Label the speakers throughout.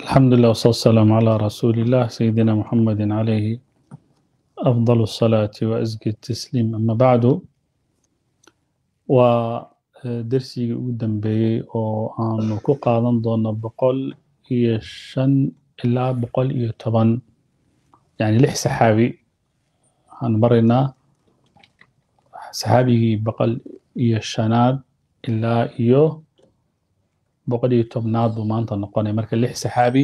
Speaker 1: الحمد لله والصلاة والسلام على رسول الله سيدنا محمد عليه أفضل الصلاة وأزكى التسليم أما بعد ودرسي قدام بي وعن كوكا لندن بقول هي إيه شن إلا بقول هي إيه طبعا يعني لح سحابي هنمرنا سحابي بقول هي إيه شناد إلا إيو boqol iyo tobnaad buu maanta noqonay marka lix saxaabi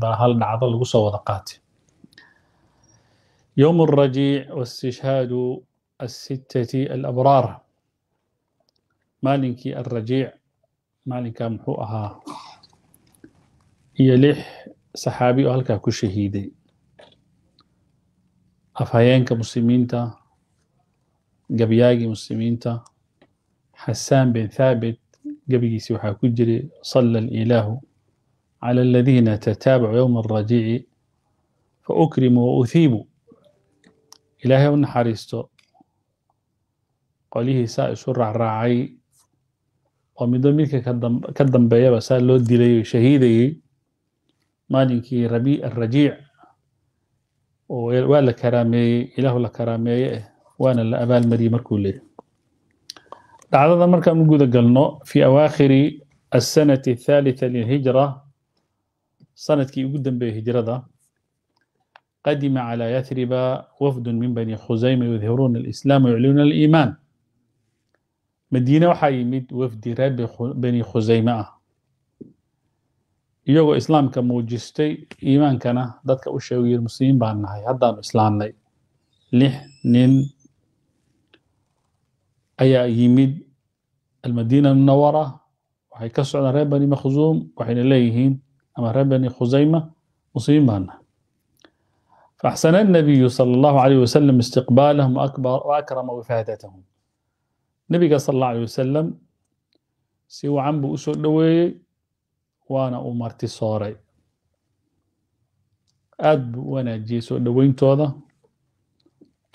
Speaker 1: baa hal dhacdo lagu soo wada qaatay يوم الرجيع واستشهاد الستة الأبرار مالك الرجيع مالك محوءها يلح صحابي أهلك كشهيدي أفهيانك مسلمين تا قبياجي مسلمين تا حسان بن ثابت gebigiisi waxaa ku jiri salla alilaahu cala aladiina tataabacu yowma alrajiici fa ukrimu wa uhiibu ilaahay u naxariisto qolyihiisaa isu raacraacay oo middo midka ka dambeeyaba saa loo dilayoo shahiidayey maalinkii rabiic arajiic waa la karaameeyey ilaahu la karaameeye eh waana la abaalmariyey markuu leeyahy dhacdada markaan u guda galno fii awaakhiri assanati athaalitha lilhijra sanadkii ugu dambeeyey hijrada qadima calaa yathriba wafdun min bani khusayma yudhiruuna alislaam wayuclinuuna aliimaan madiine waxaa yimid wafdi reer bani khusayme ah iyagoo islaamka muujistay iimaankana dadka u sheegayir muslimiin baan nahay haddaanu islaamnay lix nin ayaa yimid almadiina munawara waxay ka socdaan reer bani makhzuum waxayna leeyihiin ama reer bani khusayma muslimiin baana فأحسن النبي صلى الله عليه وسلم استقبالهم أكبر وأكرم وفادتهم نبي صلى الله عليه si wacan buu usoo dhoweeyey waana uu marti sooray aada buu u wanaajiyey soo dhoweyntooda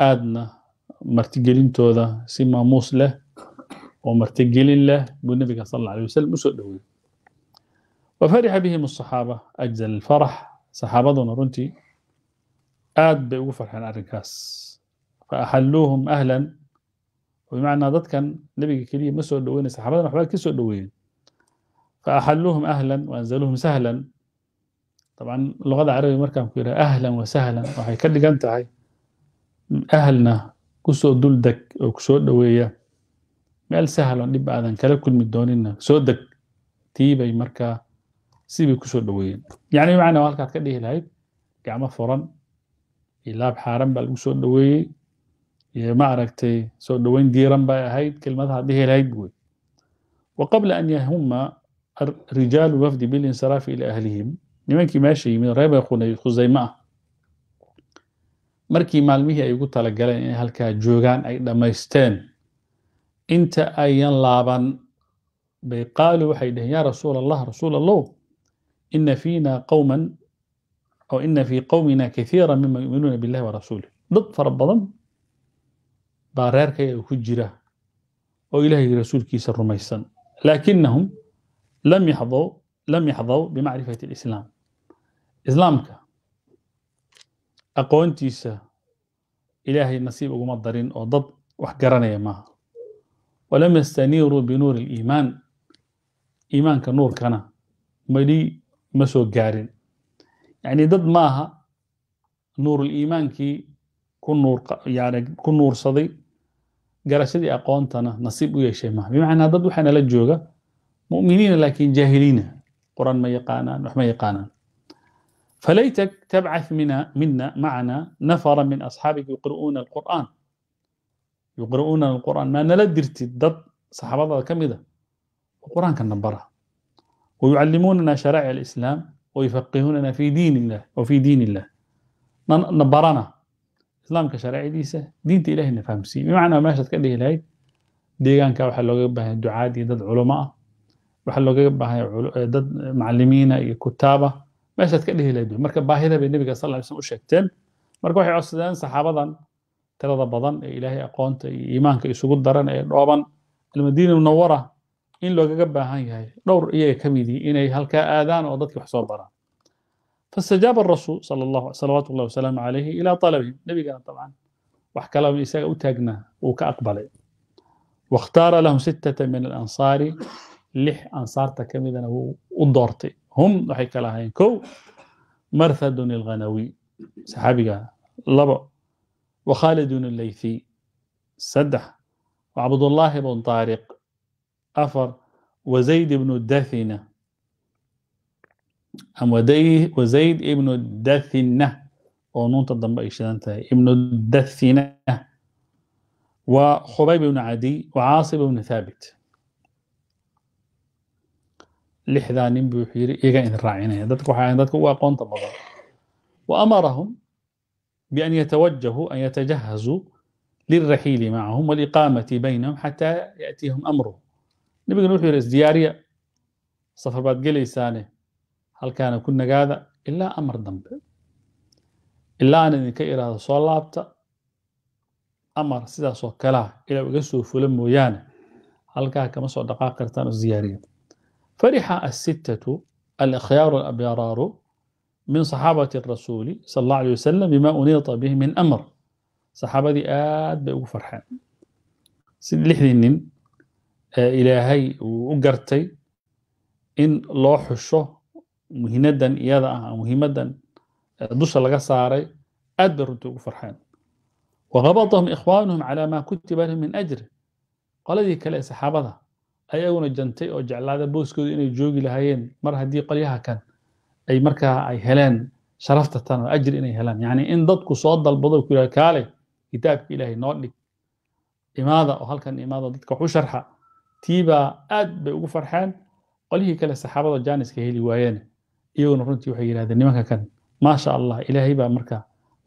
Speaker 1: aadna martigelintooda si maamuus leh oo martigelin leh buu nebiga sal alla alay wasalam usoo dhoweeyey wa farixa bihim asaxaaba ajza alfarax saxaabaduna runtii aad bay ugu farxeen arrinkaas faaxalluuhum ahlan bimacnaa dadkan nebiga keliya ma soo dhoweynay saxaabadan waxbaa ka soo dhoweeyeen faaxalluuhum ahlan waanzaluuhum sahlan طبعا luغada carabiga markaan ku yidhaha ahlan wa sahlan waxay ka dhigan tahay ahlna kusoo dul deg oo kusoo dhaweeya meel sahlan dhib aadan kala kulmi doonina soo deg tiibay markaa sibay kusoo dhoweeyeen yani bimacnaa halkaad ka dhihi lahayd gacmo furan iyo laab xaaran baa lagu soo dhaweeyey iyo ma aragtay soo dhoweyn diiran bay ahayd kelmadaha dhihi lahayd wey wa qabla an yahuma rijaalu wafdi bilinsiraafi ila ahlihim nimankii meesha yimid reebay khusayma ah markii maalmihii ay ugu talagaleen inay halkaa joogaan ay dhammaysteen inta ayan laaban bay qaaluu waxay dhaheen yaa rasuul allah rasuul allow ina fiina qowman oo ina fii qowmina kathiira miman yuminuuna billahi warasuulih dad fara badan baa reerkayaga ku jira oo ilaahay rasuulkiisa rumaysan laakinahum lam yaxdow bimacrifati alislaam islaamka aqoontiisa ilaahay nasiib uguma darin oo dad wax garanaya maaha walam yastaniiruu binuuri aliimaan iimaanka nuurkana mali ma soo gaarin yacnii dad maaha nuuruliimaankii ku nuursaday garashadii aqoontana nasiib u yeeshay maaha bimacnaa dad waxaana la jooga mu'miniina laakiin jaahiliina qur-aan ma yaqaanaan wax ma yaqaanaan فليتك تبعث منا منا معنا نفرا من اصحابك يقرؤون القران يقرؤون القران ما نلا درتي ضد صحابه كمده القران كان نبرها ويعلموننا شرائع الاسلام ويفقهوننا في دين الله وفي دين الله نبرنا اسلام كشرائع ديسه دينت الهي نفهمسي بمعنى ماشد كدهي لهي deegaanka waxaa looga baahay ducaad iyo dad culamo ah waxaa looga baahay dad macalimiina meeshaad ka dhihi lahayd marka baahida bay nebiga sal lay slm u sheegteen marka waxay codsadeen saxaabadan tirada badan ee ilaahay aqoonta iyo iimaanka isugu daran ee dhooban almadiina munawara in loogaga baahan yahay dhowr iyaga ka midii inay halkaa aadaan oo dadki wax soo baraan fastajaaba arasuul sal allah salawaatu ullahi wasalaamu calayhi ilaa talabihim nebigana dabcan wax kalaba isaga u taagnaa uu ka aqbalay wakhtaara lahum sittata min alansaari lix ansaarta ka midana wuu u doortay hum waxay kala ahayn kow marthadun alghanawi saxaabiga labo wa khaalidun allaythi saddex wa cabdullaahi bn taariq afar wa zayd ibnu dathina wa zayd ibnu dathina oo nuunta dambe ay shidan tahay ibnu dathina wa khubayb ibnu cadiy wa caasib ibnu thaabit lixdaa nin buu wuxuu yidhi iga idin raacinaya dadka waxay ahayn dadka ugu aqoonta badan wa amarahum bian yatawajahuu an yatajahazuu lilraxiili macahum waliqaamati baynahum xataa yaatiyahum amruh nabigana wuxuu yidhi isdiyaariya safar baad gelaysaane halkaana ku nagaada ilaa amar dambe ilaa aan idinka iraado soo laabta amar sidaasoo kalaa ilaa iga soo fula mooyaane halkaa kama soo dhaqaaqi kartaan فرح الستة الأخيار الأبرار من صحابة الرسول صلى الله عليه وسلم بما أنيط به من أمر saxaabadii aad bay ugu farxeen sida lixdii nin ee ilaahay uu u gartay in loo xusho muhinadan iyada ah muhiimadan dusha laga saaray aad bay runtii ugu farxeen waqabadahum ikhwaanuhum calaa maa kutiba lahum min ajri qoladii kale ee ayaguna jantay oo jeclaada booskoodu inay joogi lahaayeen mar haddii qolyaha kan ay markaa ay heleen sharaftatan oo ajri inay helaan yacni in dadku soo dalbado ku yidhaha kaale kitaabka ilaahay noo dhig imaada oo halkan imaada dadka wax u sharxa tiibaa aad bay ugu farxeen qolyihii kale saxaabada jaaniska heli waayeen iyaguna runtii waxay yidhahdeen nimanka kan maasha allah ilaahay baa marka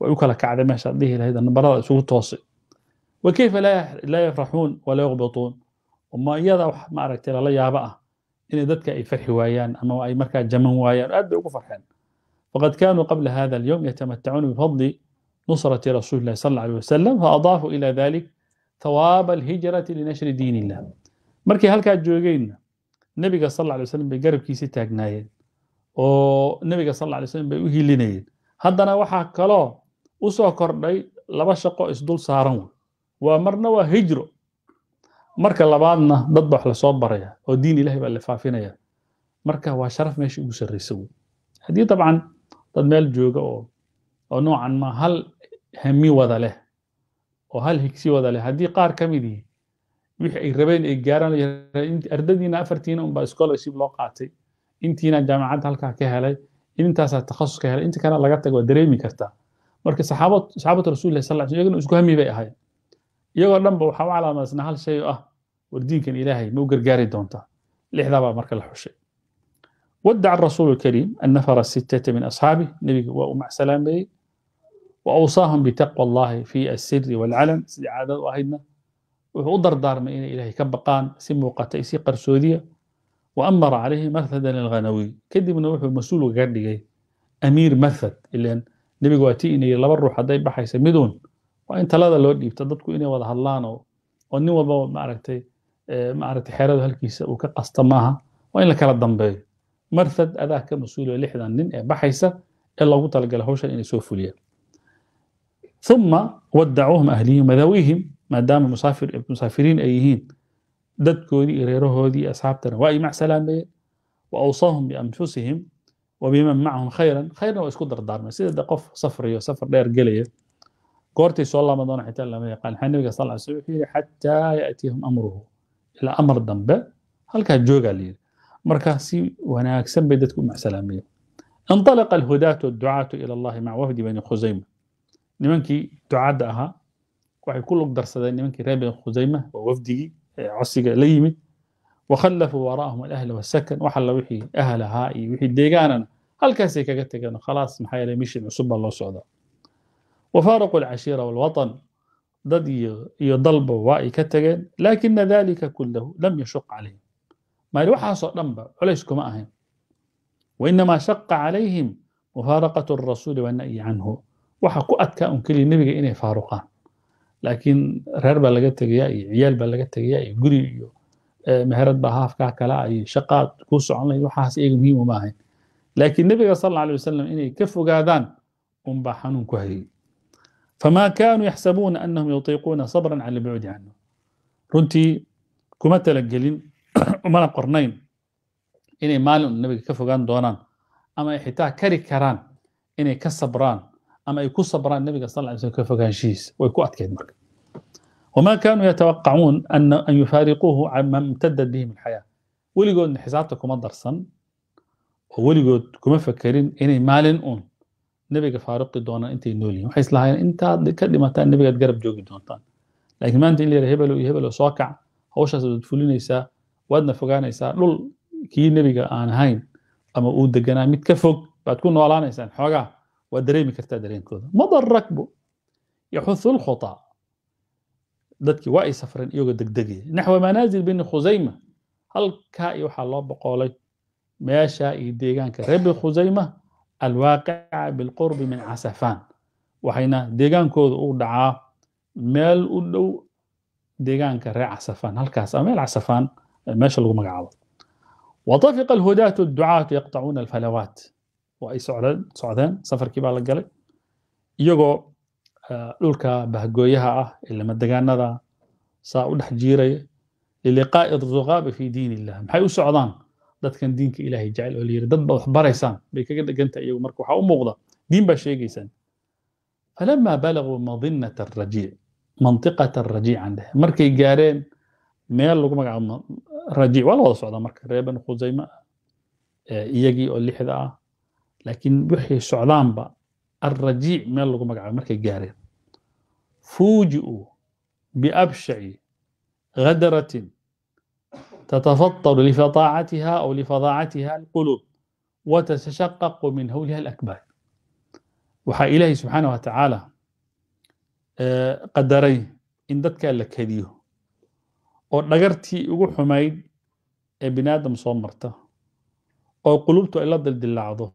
Speaker 1: way u kala kacday meeshaad dhihi lahayd nabarada isugu toosay wa kayfa laa yafraxuun walaa yuqbituun ma iyada wax maaragtay lala yaabo ah inay dadka ay farxi waayaan ama ay markaa jaman waayaan aad bay ugu farxeen faqad kanuu qabla hada alyowm yatamattacuuna bifadli nusrati rasuli illahi sal alla wasalam faadaafuu ila dalik hawaaba alhijrati linashri diin illah markay halkaa joogeenna nebiga sal alla alay slam bay garabkiisii taagnaayeen oo nebiga sal alla alay slam bay u hilinayeen haddana waxaa kaloo u soo kordhay laba shaqo isdul saaran waa marna waa hijro marka labaadna dad ba wax lasoo baraya oo diin ilahay baa la faafinaya marka waa sharaf meesha ugu sarraysa wey haddii dabcan dad meel jooga oo oo noocan ma hal hami wada leh oo hal higsi wada leh haddii qaar ka midii yihi wixii ay rabeen ay gaaraan ardadiina afartiina unbaa scholarship loo qaatay intiina jaamacadda halkaa ka helay intaasaa takhasus ka helay inta kalena laga tago waa dareemi kartaa marka saxaabad saxaabatu rasulillahi sal ly slm iyagana isku hami bay ahayen iyagoo dhan ba waxaa u calaamadsanaa hal shay oo ah wardiinkan ilaahay ma u gargaari doontaa lixdaabaa marka la xushay wadaca rasuulu lkariim annafara sittata min asxaabih nebiga waa u macsalaameyey wa awsaahum bitaqwa allahi fi asiri walcalan sidii caadada u ahaydna wuxuu u dardaarmay inay ilaahay ka baqaan si muuqata isi qarsoodiya wa amara calayhi marhadan alghanawiy kadibna wuxuu mas-uul kaga dhigay amiir marhad ilan nebigu waa ti inay laba ruux hadday baxaysa miduun waa in talada loo dhiibto dadku inay wada hadlaan oo nin walba maaragtay eh, maaragtay xeeradu halkiisa uu ka qasta maaha waa in lakala dambeeyo marfad adaa ka mas-uulio lixdan nin ee baxaysa ee loogu talagalay hawshan inay soo fuliyaan uma wadacuuhum ahlihim wadaawihim maadaama musaafiriin ay yihiin dadkoodii iyo reerahoodii asxaabtana waa imac salaameeyeen wa awsaahum bianfusihim wabiman macahum khayran khayrna waa isku dardaarmeen sida qof safriyo safar dheer gelaya goortiisu allah ma doono xitaa lama yaqaan maxaa nabiga sal sl wuxuu yidhi xataa yaatihum amruhu ilaa amar dambe halkaa joogaa layidhi markaa si wanaagsan bay dadku u maxsalaamiyeen alhudaatu adducaatu ila allahi maca wafdi bani khusayma nimankii ducadda ahaa waxay ku lug darsadeen nimankii reer bani khusayma waa wafdigii codsiga la yimid wakhallafuu waraahum alahla wasakan wax wixii ahal ahaa iyo wixii deegaanana halkaasay kaga tegeen khalaas maxaa yeelay mishin cusub baa loo socdaa wafaaruqu alcashiira walwatan dad iyo dalba waa ay ka tageen laakina dalika kullahu lam yashuq calayhim maali waxaasoo dhanba culays kuma ahayn wainamaa shaqa calayhim mufaaraqatu arasuuli wana'yi canhu waxa ku adkaa un keliya nebiga inay faaruqaan laakiin reer baa laga tegayaa iyo ciyaal baa laga tegayaa iyo guri iyo meherad baa haafkaa kala iyo shaqaad kuu socon lahayd waxaas iyaga muhiim uma ahayn nebiga sal alla inay ka fogaadaan unbaa xanuun ku hayay فما كانوا يحسبون أنهم يطيقون صبرا على البعد عنه runtii kuma talagelin umana qornayn inay maalin nabiga ka fogaan doonaan ama ay xitaa kari karaan inay ka sabraan ama ay ku sabraan nabiga sal ly slm ka fogaanshihiisa way ku adkeyd marka wamaa kaanuu yatawaqacuun an yufaariquuhu cama imtadad bihim alxayaa weligoodna xisaabta kuma darsan oo weligood kuma fekerin inay maalin uun nebiga faaruqi doonaan intay noolyihin yihin waxay islahaayeen intaad ka dhimataan nebigaad garab joogi doontaan laakiin maanta in la yara hebelo iyo hebelo soo kac hawshaas waad fulinaysaa waadna fogaanaysaa dhul kii nebiga aan ahayn ama uu deganaa mid ka fog baad ku noolaanaysaan xoogaa waad dareemi kartaa dareenkooda madar rakbu yaxuthu lkhutaa dadkii waa ay safreen iyagoo degdegaya naxwa manaazil bini khusayma halkaa iyo waxaa loo boqoolay meesha iyo deegaanka reer bin khusayma alwaaqica bilqurbi min casafaan waxayna deegaankooda u dhacaa meel u dhow deegaanka reer casafaan halkaas ama meel casafaan meesha lagu magacaabo watafiqa alhudaatu adducaatu yaqtacuuna alfalawaat waa ay socdeen safarkii baa la galay iyagoo dhulka bahgooyaha ah ilamadegaanada saa u dhex jiiraya liliqaa'i aruqaabi fi diin illah maxay u socdaan dadkan diinka ilaahay jecel oo layidhi dad baa wax baraysaan bay kaga deganta iyagu marka waxaa u muuqda diin baa sheegaysaan falamaa balaguu madinata arajiic mantiqata arajiic aan dhehe markay gaareen meel lagu magacaabo rajiic waa la wada socdaa marka reer bani khusayme iyagii oo lixda ah laakiin wixii socdaanba arrajiic meel lagu magacaabo markay gaareen fuuji'uu biabshaci gadaratin تتفطر لفطاعتها أو لفظاعتها القلوب وتتشقق من هولها الأكباد waxaa ilaahay subxaana wa tacaala qadaray in dadkaa la kadiyo oo dhagartii ugu xumayd ee binaadam soo marta oo qulubtu ay la dildilaacdo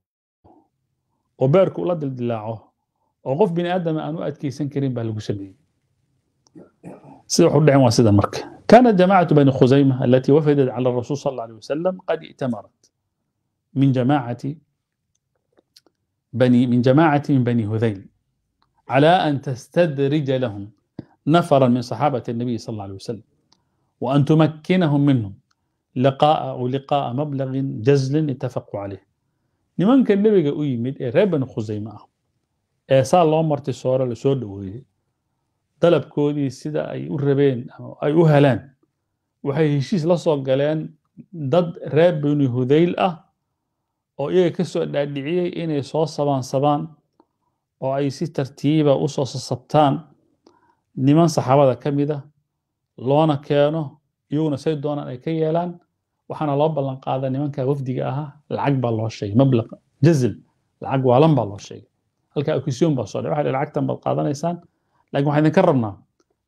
Speaker 1: oo beerku ula dildilaaco oo qof bini aadama aan u adkaysan karin baa lagu sameeyey sida wax u dhacin waa sida marka كانت جماعة بني خزيمة التي وفدت على الرسول صلى الله عليه وسلم قد ائتمرت من جماعة بني من جماعة من بني هذيل على أن تستدرج لهم نفرا من صحابة النبي صلى الله عليه وسلم وأن تمكنهم منهم لقاء أو لقاء مبلغ جزل اتفقوا عليه nimankan كان u yimid ee reer خزيمة khusayme ah ee saa loo dalabkoodii sida ay u rabeen ama ay u heleen waxay heshiis la soo galeen dad reer binu hudayl ah oo iyaga ka soo dhaadhiciyey inay soo sabaansabaan oo ay si tartiiba ah usoo sasabtaan niman saxaabada ka mid a ah, loona keeno iyaguna say doonaan ay ka yeelaan waxaana loo ballan qaadaa nimanka wafdiga ahaa lacag baa loo sheegay mablaq jazl lacag waalan baa loo sheegay halkaa okisyon baa soo dhacay waxa lacagtan baad qaadanaysaan lakin waxaan idinka rabnaa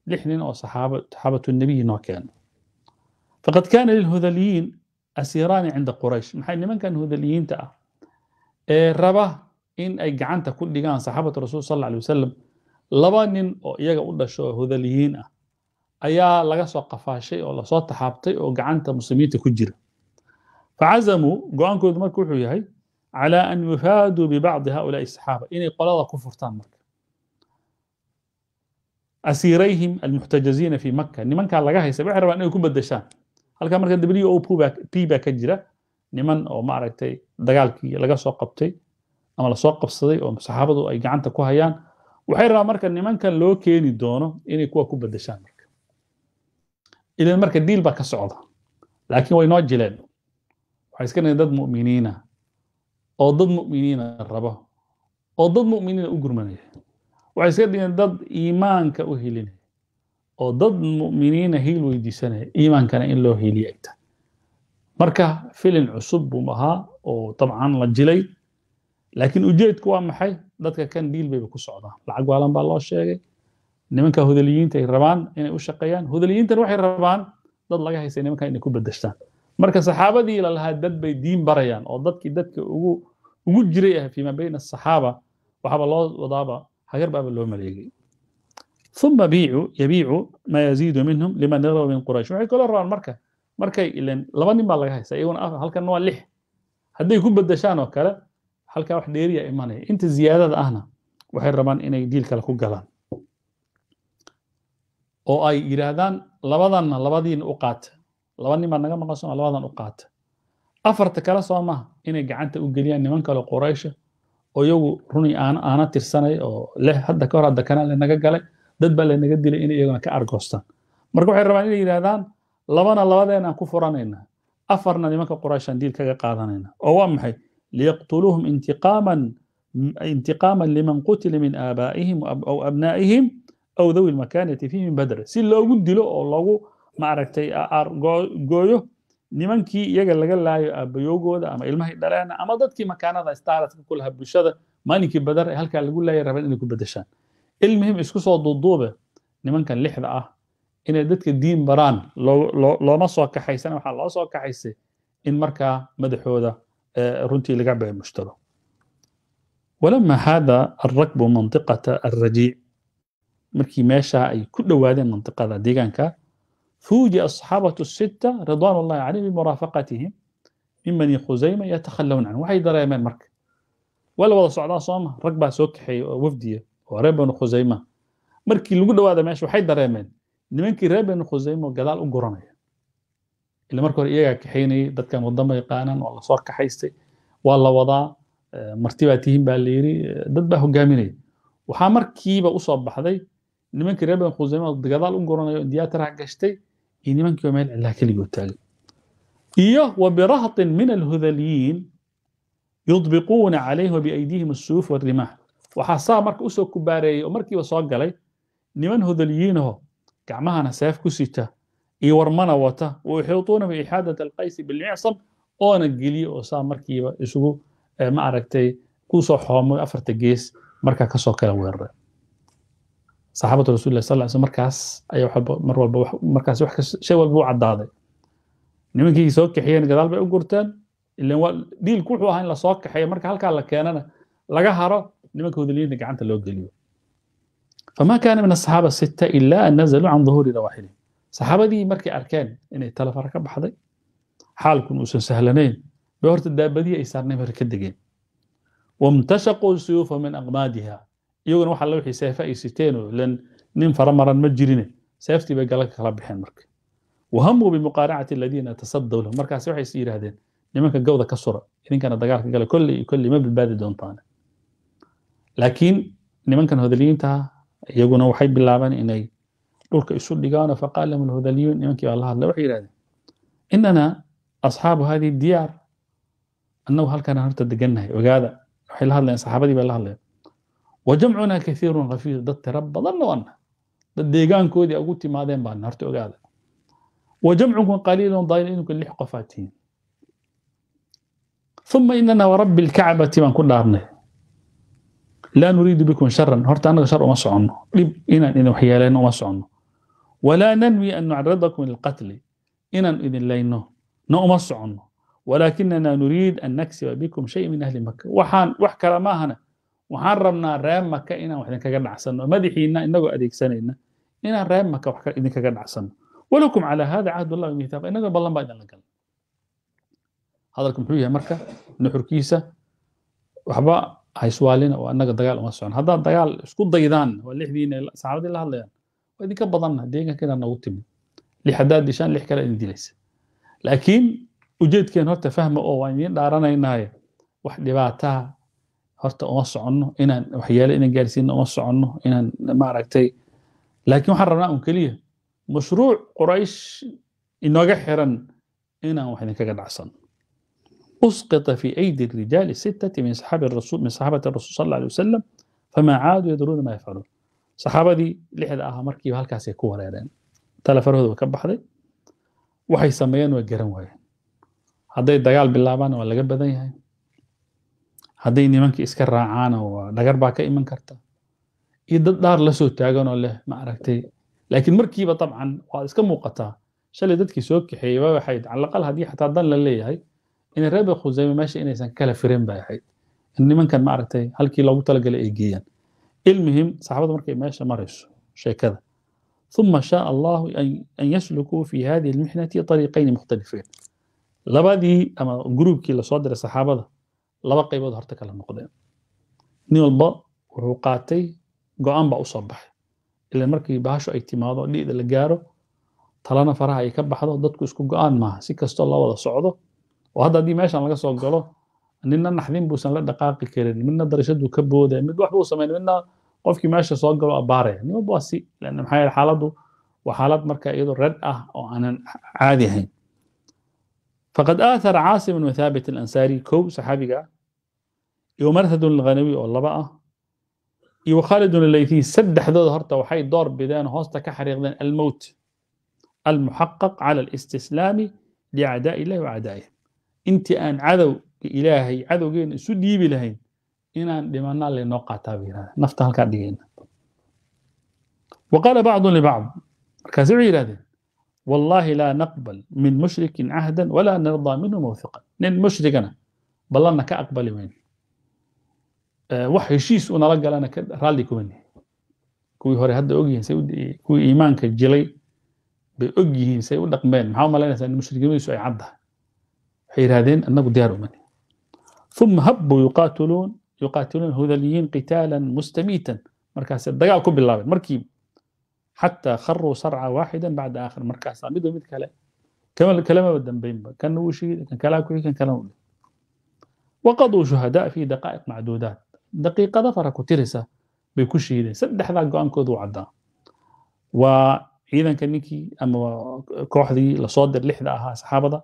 Speaker 1: lix nin oo saxaabatunebiyi noo keena faqad kaana lilhudaliyiin asiraani cinda quraysh maxay nimankan hudaliyiinta ah ee raba in ay gacanta ku dhigaan saxaabatu rasul sal alay wasalam laba nin oo iyaga u dhasho oo hudaliyiin ah ayaa laga soo qafaashay oo lasoo taxaabtay oo gacanta muslimiinta ku jira facazamuu go-aankoodu marka wuxuu yahay calaa an yufaaduu bibacdi haulaai saxaaba inay qolada ku furtaan marka asiirayhim almuxtajaziina fi maka nimankaa laga haysa waxay rabaan inay ku bedeshaan halkaa marka w o p baa ka jira niman oo maaragtay dagaalkii laga soo qabtay ama lasoo qabsaday oo saxaabadu ay gacanta ku hayaan waxay rabaan marka nimankan loo keeni doono inay kuwa ku bedeshaan marka ilan marka diil baa ka socda laakiin way noo jileen waxay iska nahin dad mu'miniina oo dad mu'miniina raba oo dad mu'miniina u gurmanaya waxay iska dhigeen dad iimaanka u helinaya oo dad mu'miniina hiil weydiisanaya iimaankana in loo hiiliya ay tahay marka filin cusub buu ahaa oo dabcan la jilay laakiin ujeedku waa maxay dadka kan dhiil bayba ku socdaan lacag waalan baa loo sheegay nimanka hudaliyiinta ay rabaan inay u shaqeeyaan hudaliyiintan waxay rabaan dad laga haysay nimankan inay ku bedeshtaan marka saxaabadii la lahaa dad bay diin barayaan oo dadkii dadka ugu ugu jiray ah fiima bayna asaxaaba waxaaba loo wadaaba hagar baaba loo maleegay uma biicu yabiicu maa yaziidu minhum liman yaraba min quraysh waxay kaloo rabaan marka markay ilan laba nin baa laga haysta iyaguna ah, halkan waa lix hadday ku bedeshaan oo kale halkaa wax dheeriya ah imanaya inta ziyaadada ahna waxay rabaan inay diil kale ku galaan oo ay yidhaahdaan labadanna labadiina u qaata laba nin baa naga maqan soma labadan u qaata afarta kale soo maha inay gacanta u geliyaan niman oo iyagu runii aan aana tirsanay oo leh hadda ka hor hadda kana lanaga galay dad baa lanaga dilay inay iyaguna ka argoostaan marka waxay rabaan inay yidhahdaan labana labadeenaan ku furanayna afarna nimanka qurayshaan diil kaga qaadanayna oo waa maxay liyaqtuluuhum intiqaaman intiqaaman liman qutila min aabaa'ihim aw abnaa'ihim aw dawi lmakaanati fii min badr si loogu dilo oo loogu maaragtay argooyo nimankii iyaga laga laayo aabayoogooda ama ilmahay dhaleena ama dadkii makaanada staaraska ku bulshada maalinkii badar ee halkaa lagu laaya rabeen inay ku bedeshaan ilmuhim isku soo duuduube nimankan lixda ah inay dadka diin baraan looma soo kaxaysana waxaa loo soo kaxaysay in markaa madaxooda runtii laga beemushtaro ولما هذا الركب منطقة الرجيع مركي ماشا أي كل وادي منطقة ديغانكا فوجئ الصحابة الستة رضوان الله عليهم بمرافقتهم من بني خزيمة يتخلون عنه waxay dareemeen marka wala wada socdaa sooma rag baa soo kaxeeyey oo wafdiya oo reer banu khusayma markii lagu dhawaada meesha waxay dareemeen nimankii reer banu khusayma gadaal u guranaya ila marka hore iyagaa kaxeynayay dadkan wadama yaqaanaan waa lasoo kaxaystay waa la wadaa marti baa tihiin baa layidhi dad baa hogaaminaya waxaa markiiba usoo iyo nimankii oo meel cilaa keligoo taagan iyo wa birahtin min alhudaliyiin yudbiquuna calayhi wabiaydiihim asuuf warimaah waxaa saa marka usoo kubaareeyey oo markiiba soo galay niman hudaliyiinaho gacmahana seef ku sita iyo warmana wata wa yuxiituuna biixaadat alqaysi bilmicsam oona geliya oo saa markiiba isugu ma aragtay kusoo xoomay afarta gees markaa kasoo kala weeraray saxaabada rasulillah sal sl markaas ayaa mar walba markaas shay walba u caddaaday nimankii soo kaxiyeen gadaal bay u gurteen ilan waa dhiilku wuxuu ahaa in lasoo kaxeeyo marka halkaa la keenana laga haro nimanka hodoliyinta gacanta loo geliyo fama kaana min asaxaaba sita ila an nazaluu can duhuuri dawaaxilihim saxaabadii markay arkeen inay talafara ka baxday xaalkun uusan sahlanayn bay horta daabadihii ay saarnay hore ka degeen wamtashaquu suyuufa min aqmaadiha iyaguna waxa lawii seefa ay siteenoo lan nin faramaran ma jirine seeftii bay galaka kala baxeen marka wahamuu bimuqaanacati aladiina tasaddaw lahu markaasi waxay is yidhaahdeen nimanka gawda ka sura idinkana dagaalka gala kolley iyo kolley ma badbaadi doontaan laakiin nimankan hodaliyiintaha iyaguna waxay bilaabeen inay dhulka isu dhigaano faqaal lahum alhodaliyuun nimankii baa la hadla waxay yidhahdeen innana asxaabu hadihi diyaar annagu halkana horta degannahay ogaada waxay la hadlayeen saxaabadii bay la hadlayeen wajamcunaa kaiirun kafiir dad tira badan noqona dad deegaankoodii ugu timaadeen baan horta ogaada wajamcukum qaliilun dayn idinku lix qofaa uma inana warabbi lkacbati baan ku dhaarnay laa nuriidu bikum sharan horta annaga shar uma soconno dhib inaan idin waxyeelayno uma soconno walaa nanwi an nucaridakum lilqatli inaan idin layno na uma soconno walaakinana nuriid an naksiba bikum shay min ahli maka waxaan wax kala maahana waxaan rabnaa reer maka inaan wax idinkaga dhacsanno madaxiina inagoo adeegsanayna inaan reer maka wax idinkaga dhacsanno walakum calaa hada cahd allah inagoo ballan baa idinla galna hadalka muxuu yahay marka nuxurkiisa waxba hayswaalina oo annaga dagaal uma socon haddaad dagaal isku daydaan waa lixdiina saxaabadii la hadlayaan waa idinka badanna deegaanka inaan nagu timid lix haddaad dishaan lix kale idin dilaysa laakiin ujeedkeen horta fahma oo waan idiin dhaaranaynaayo wax dhibaataa horta uma soconno inaan waxyaale inaan gaarsiino uma soconno inaan maaragtay laakiin waxaan rabnaa un keliya mashruuc quraysh inooga xiran inaan wax idinkaga dhacsanno usqita fi aydi rijaali sittati min saxaabati rasuul sal alay wasalam famaa caadu yadruuna maa yafcaluun saxaabadii lixda ahaa markiiba halkaasay ku wareereen tala farahooda ka baxday waxay sameeyeen waa garan waayeen hadday dagaal bilaabaan waa laga badan yahay hadday nimanka iska raacaan dhagar baa ka iman karta iyo dad dhaar la soo taaganoo leh ma laakiin markiiba dabcan waad iska muuqataa shalay dadkii soo kaxeeyey waa calaqal haddii xataa dan la leeyahay in reebe khusayme meesha inaysan kala firin bay ahayd in nimankan ma aragtay halkii loogu talagalay ay geeyaan ilmihim saxaabada markay meesha marayso sheekada ثم شاء الله أن يسلكوا في هذه المحنة طريقين مختلفين لبادي أما جروب كي لصدر الصحابة laba qaybood horta kala noqdeen nin walba wuxuu qaatay go-aan baa usoo baxay ilan markii bahasho ay timaado dhi'da la gaaro talana faraha ay ka baxdo dadku isku go-aan maaha si kastoo la wada socdo oo hadda haddii meeshan laga soo galo midna naxdin buusan la dhaqaaqi karin midna darashaduu ka boodaya mid waxbuu samayn midna qofkii meesha soo galo abbaaraya nin walba waa si maxaa yeele xaaladdu waa xaalad marka iyadoo red ah oo aanan caadi ahayn faqad aathara caasim bnu thaabit alansaari kow saxaabiga iyo marhadun alghanawi oo laba ah iyo wakhalidun alaythi saddexdooda horta waxay door bideen hoosta ka xariiqdeen almowt almuxaqaq cala alistislaami liacdaai illahi wacdaa'ih intii aan cadow ilaahay cadowgeena isu dhiibi lahayn inaan dhimanaa laynoo qaataa bay yirahdeen nafta halkaa dhigayna wa qaala bacdun libacd markaasi wuxuu yidhahdeen wallaahi laa naqbal min mushrikin cahdan walaa nardaa minhu mawhiqan nin mushrigana ballanna ka aqbali weyne eh, wax heshiis u nala galana raalli kuman kuwii hore hadda ogyihiin kuwii iimaanka jilay bay og yihiin say u dhaqmeen maxaa u malaynaysaa in mushriknimadiisu ay caddahay waxay yidhahdeen annagu diyaar umani uma habbuu yuqaatiluun yuqaatiluuna hudaliyiin qitaalan mustamiitan markaasay dagaal ku bilaabeen markiiba xataa kharuu sarca waaxida bacda aakhir markaasaa midba mid kale kalamaba dambaynba kana wuu shiiday kan kalaa kuxi kan kalana uleh waqaduu shuhadaa fi daqaa'iq macduudaat daqiiqada fara ku tirisa bay ku shiideen saddexdaa go-aankoodu caddaa waa ciidanka ninkii ama kooxdii lasoo dir lixda ahaa saxaabada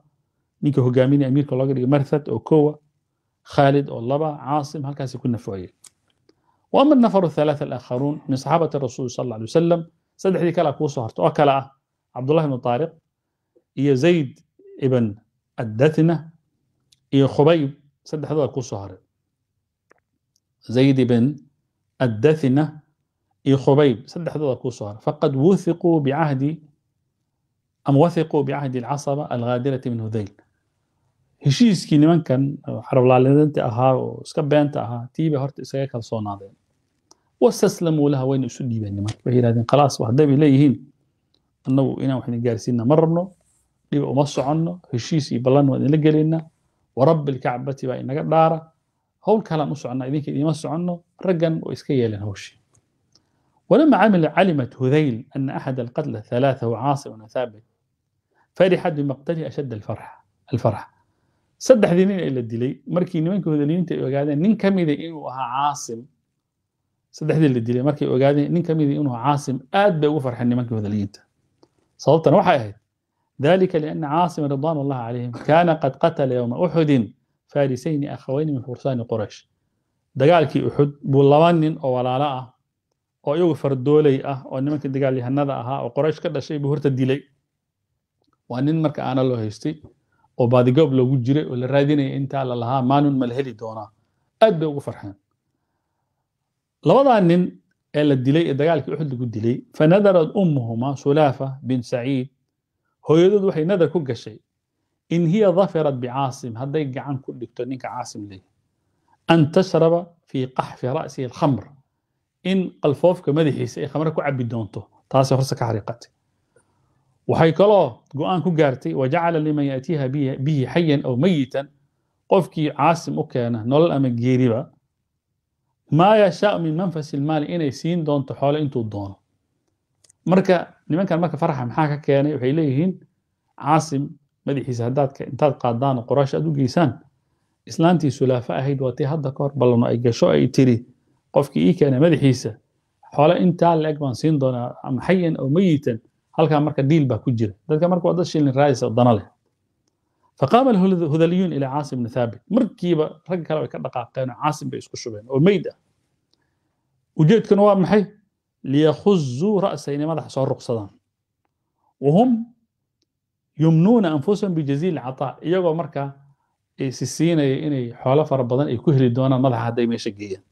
Speaker 1: ninka hogaaminaya amiirka looga dhigay marthad oo kowa khaalid oo laba caasim halkaasi ku nafooye wa ama nafaru halaata alaakharuun min saxaabati rasuuli sal alay wasalam saddexdii kala kuusoo harto oo kale ah cabdullahi ibnu taariq iyo zayd ibn addathna iyo khubayb saddexdooda kuusoo haray zayd ibn addathna iyo khubayb saddexdooda kuusoo haray faqad wuthiquu bicahdi ama wathiquu bicahdi alcasaba alghaadirati min hudayl heshiiskii nimankan xarablaalidanti ahaa oo iska beenta ahaa tiibay horta isaga kalsoonaadeen wastaslamuu laha wayna isu dhiibeen nimanka waxay yidhahdeen khalaas haddayba leeyihiin annagu inaan waxna gaarsiina ma rabno dhib uma soconno heshiis iyo ballan waan idinla gelaynaa warabbi lkacbati baa inaga dhaara howl kalaan u soconnaa idinka idiima soconno raggan oo iska yeeleen howshii ولما عمل علمت هذيل أن أحد القتلى الثلاثة هو عاصم ثابت فرحت بمقتله أشد الفرح الفرح صدح ذنين إلى الدلي مركي نمانك هذيلين تبقى nin ka mida inuu ahaa caasim saddexdii la dilay markay ogaadeen nin ka midii ah inuu caasim aad bay ugu farxeen nimankii hodaliyiinta sababtana waxay ahayd dalika liana caasima ridwan allahi calayhim kaana qad qatala yowma uxudin farisayni akhawayni min fursaani quraysh dagaalkii uxud buu laba nin oo walaalo ah oo iyagu fardoolay ah oo nimankii dagaalyahanada ahaa oo qoraysh ka dhashay buu horta dilay waa nin marka aana loo haystay oo baadigoob loogu jiray oo la raadinaya intaa lalahaa maalun mala heli doonaa aad bay ugu farxeen labadaa nin ee la dilay ee dagaalkii uxud lagu dilay fanadarat ummuhuma sulaafa bin saciid hooyadood waxay nadar ku gashay in hiya dafirat bicaasim hadday gacan ku dhigto ninka caasim leey an tashraba fii qaxfi ra'sihi alkhamr in qalfoofka madaxiisa ay khamre ku cabi doonto taasay horse ka xariiqatay waxay kaloo go-aan ku gaartay wajacala liman yaatiiha bihi xayan aw mayitan qofkii caasim u keena nolol ama geeriba maa yashaa min manfasi ilmaali inay siin doonto xoole intuu doono marka nimankan marka faraxa maxaa ka keenay waxay leeyihiin caasim madaxiisa hadaadka intaad qaadaan oo qoraash aad u geysaan islaantii sulaafa ahayd waatii hadda ka hor ballano ay gasho ay tiri qofkii ii keenay madaxiisa xoole intaa la-eg baan siin doonaa ama xayan ow mayitan halkaa marka diil baa ku jira dadka marka waa dad shilin raadisa oo dana leh faqaama hudaliyuun ilaa caasim bni thaabit markiiba ragga kale way ka dhaqaaqeen oo caasim bay isku shubeen oo meyd ah ujeedkuna waa maxay liyakhuzuu ra'sa inay madaxa soo ruqsadaan wahum yumnuuna anfusahum bijaziil cataa iyagoo markaa si siinaya inay xoolo fara badan ay ku heli doonaan madaxa hadday meesha geeyaan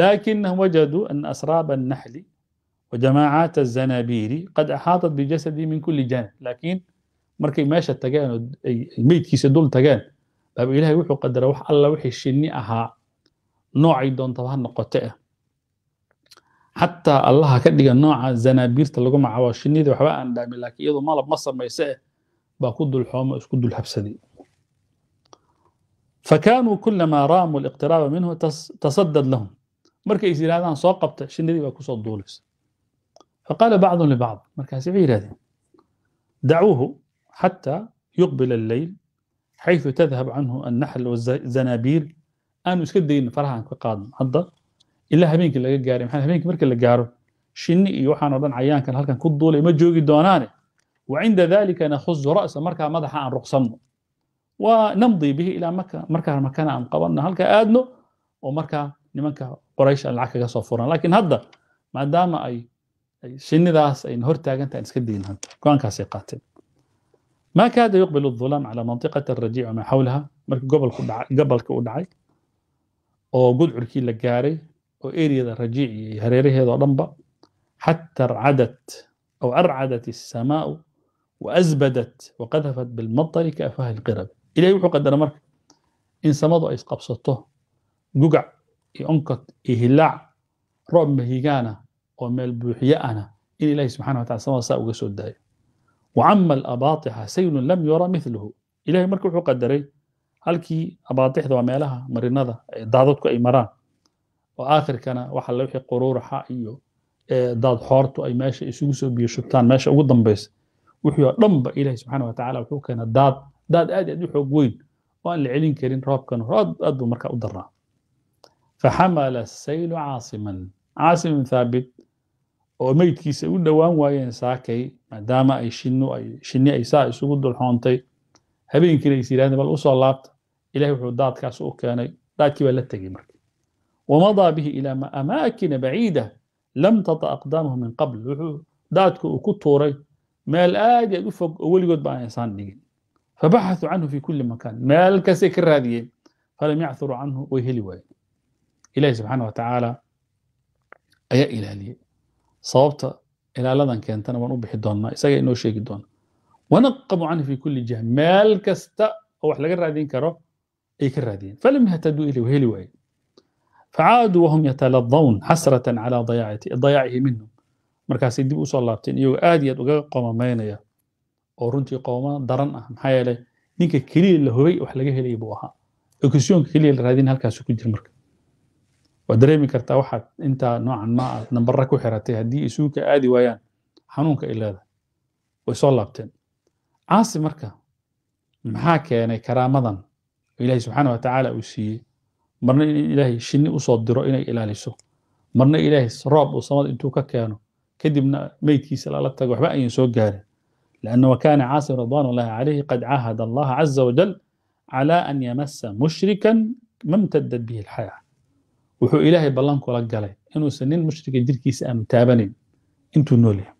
Speaker 1: laakinahum wajaduu ana asraaba annaxli وجماعات الزنابير قد أحاطت بجسدي من كل جانب لكن markay meesha tageen oo meydkiisa dul tageen baaba ilaahay wuxuu qadaraa wax alla wixii shinni ahaa noocay doontaba ha noqote ah xataa allaha ka dhiga nooca zanaabiirta lagu magacaabo shinnida waxba aan laakiin iyadoo malab ma samayse eh baa ku dulxoomo isku dulhabsaday fakaanuu kulamaa raamuu liqtiraaba minhu tasadad lahum markay is yidhahdaan soo qabta shinnidii baa kusoo duulaysa faqaala bacdun libacd markaasi waxay yidhahdeen dacuuhu حتى يقبل الليل حيث تذهب عنه النحل والزنابيل aanu iska dayno farahaan ka qaadno hadda ilaa habeenkii laga gaaray maxaa habeenkii markii la gaaro shinni iyo waxaan oo dhan cayaankan halkan ku duulay ma joogi doonaane wacinda dalika nakhuzu ra'sa markaa madaxa aan ruqsanno wa namdii bihi ilaa maka markaa makana aan qabanno halka aadno oo markaa nimanka qoraysh aan lacag kaga soo furan laakiin hadda maadaama ay shinnidaas ay hor taagantahay iska dayno ma kaada yuqbil الظulaam calى manطiqaةi الrajiic wmaa xawlaha markii gobolka u dhacay oo gudcurkii la gaaray oo eriyada rajiic iyo hareeraheeda oo dhanba xatى arcadat aw arcadat الsamaau waasbadat waqadafat bilmatari kaafaha اlqirab ilahay wuxuu qadara marka in samadu ay isqabsato gugac iyo onkod iyo hilaac roob mahigaana oo meel buuxiyo ahna in ilahi subxana wa tacala soo daayo wacama alabaatica saylun lam yura miluhu ilahay marka wuxuu qadaray halkii abaatixda waa meelaha marinada daadadku ay maraan oo aakhirkana waxa la wixii quruuraxa iyo daad xoortu ay meesha isugu soo biyo meesha ugu dambaysa wixii oo dhanba ilahay subxaana watacala wuxuu keena daad daad aad aad u xoog weyn oo aan la celin karin roobkana aad buu marka u daraa faxamala asaylu caasiman caasiman thaabit oo meydkiisa u dhowaan waayeen saakay maadaama ay shinu ay shini ay saa isugu dulxoontay habeenkiina is yirahdeen bal usoo laabta ilahay wuxuu daadkaas u keenay daadkii baa la tegey marka wamadaa bihi ilaa amaakina baciida lam tata aqdaamahu min qabl wuxuu daadku uu ku tuuray meel aad yaad u fog oo weligood ba aan isaan dhigin fabaxaثuu canhu fi kulli makaan meel kastay ka raadiyeen falam yachuruu canhu way heli waayeen ilahi subxaana wa tacaala ayaa ilaaliyey sababta ilaaladan keentana waan u bixi doonnaa isaga inoo sheegi doona wanaqamu canhu fi kulli jiha meel kasta oo wax laga raadin karo ay ka raadiyeen falam yahtaduu ilay heli waaye facaaduu wahum yataladawun xasratan calaa dayaacihi minhum markaasay dib usoo laabteen iyagoo aad iyo aad ugaga qoomamaynaya oo runtii qooma daran ah maxaa yeelay ninka keliya la hobay wax laga helay buu ahaa oo keliya la raadin halkaasu ku jir marka waad dareemi kartaa waxaad intaa noocan ma aad nambara ku xiratay haddii isuuka aadi waayaan xanuunka ay leedahay way soo laabteen caasi marka maxaa keenay karaamadan ilaahay subxaana wa tacaala uu siiyey marna in ilaahay shinni usoo diro inay ilaaliso marna ilaahay roob uu samada intuu ka keeno kadibna meydkiisa lala tago waxba ayan soo gaarin لأنه وكان عاصم رضوان الله عليه qad عاهد allaha caza wajal على an يمس mushrikan ma mtadad bihi الحياة wuxuu ilaahay ballan kula galay inuusan nin mushrika jirkiisa aanu taabanin intuu nool yahay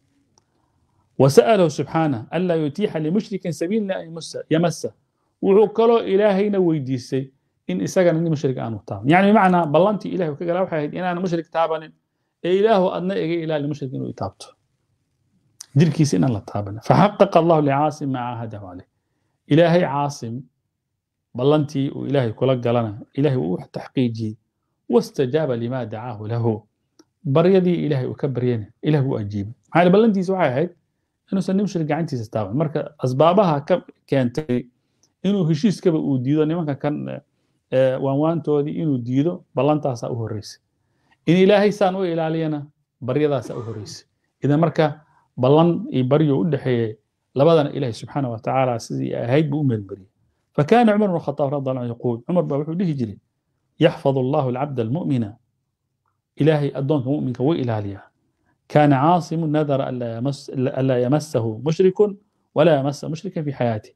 Speaker 1: wasa'alahu subxaana anlaa yutiixa limushrikin sabiila an yamasa wuxuu kaloo ilaahayna weydiisay in isagana nin mushrik aanu taaban yani bimacnaa ballantii ilahay ka gala waxay ahayd inaanu mushrik taabanin ee ilaahu adna iga ilaali mushrik inuu itaabto jirkiisa inaan la taabanin faxaqaqa allahu licaasim maa caahadahu caleyh ilaahay caasim ballantii uu ilaahay kula galana ilahay wuu taxqiijiyey wastajaaba limaa dacaahu lahu baryadii ilahay uu ka baryana ilah wuu ajiibay maxaa ballantiisa waxay ahayd inuusan nin mushrik gacantiisa taaban marka asbaabaha ka keentay inuu heshiiskaba uu diido nimanka kan waanwaantoodii inuu diido ballantaasaa u horreysay in ilaahay saan u ilaaliyana baryadaasaa u horreysay idan marka ballan iyo baryo u dhexeeyey labadana ilahi subxaana wa tacaala sidii ahayd buu u fa fakana cumar bn khataab radi allah yaquul cumar baa wuxuu dhihi jiray yaxfad allahu alcabda almu'mina ilaahay addoonka mu'minka wuu ilaaliyaa kaana caasimu nadara anlaa yamasahu mushrikun walaa yamasa mushrikan fii xayaati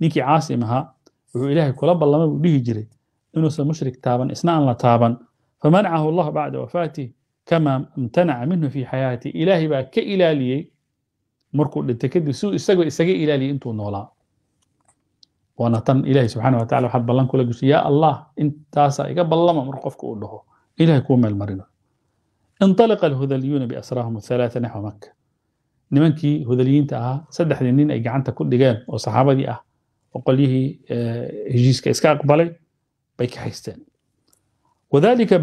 Speaker 1: ninkii caasim ahaa wuxuu ilaahay kula ballamay buu dhihi jiray inuusan mushrik taaban isna aan la taaban famanacahu allahu bacda wafaatih kama imtanaca minhu fii xayaati ilaahay baa ka ilaaliyey markuu dhintay kadib suu isagoo isaga ilaaliyay intuu noolaa waana tan ilahay subxaana watacala waxaad ballan kula gesho yaa allah intaasa iga ballama mar qofka uu dhaho ilahay kuu meel marino inطalaqa alhudaliyuuna biasraahum halaaa naxwa maka nimankii hudaliyiinta ahaa saddexdii nin ay gacanta ku dhigeen oo saxaabadii ah oo qolyihii eh, heshiiska iska aqbalay bay ka haysteen wadalika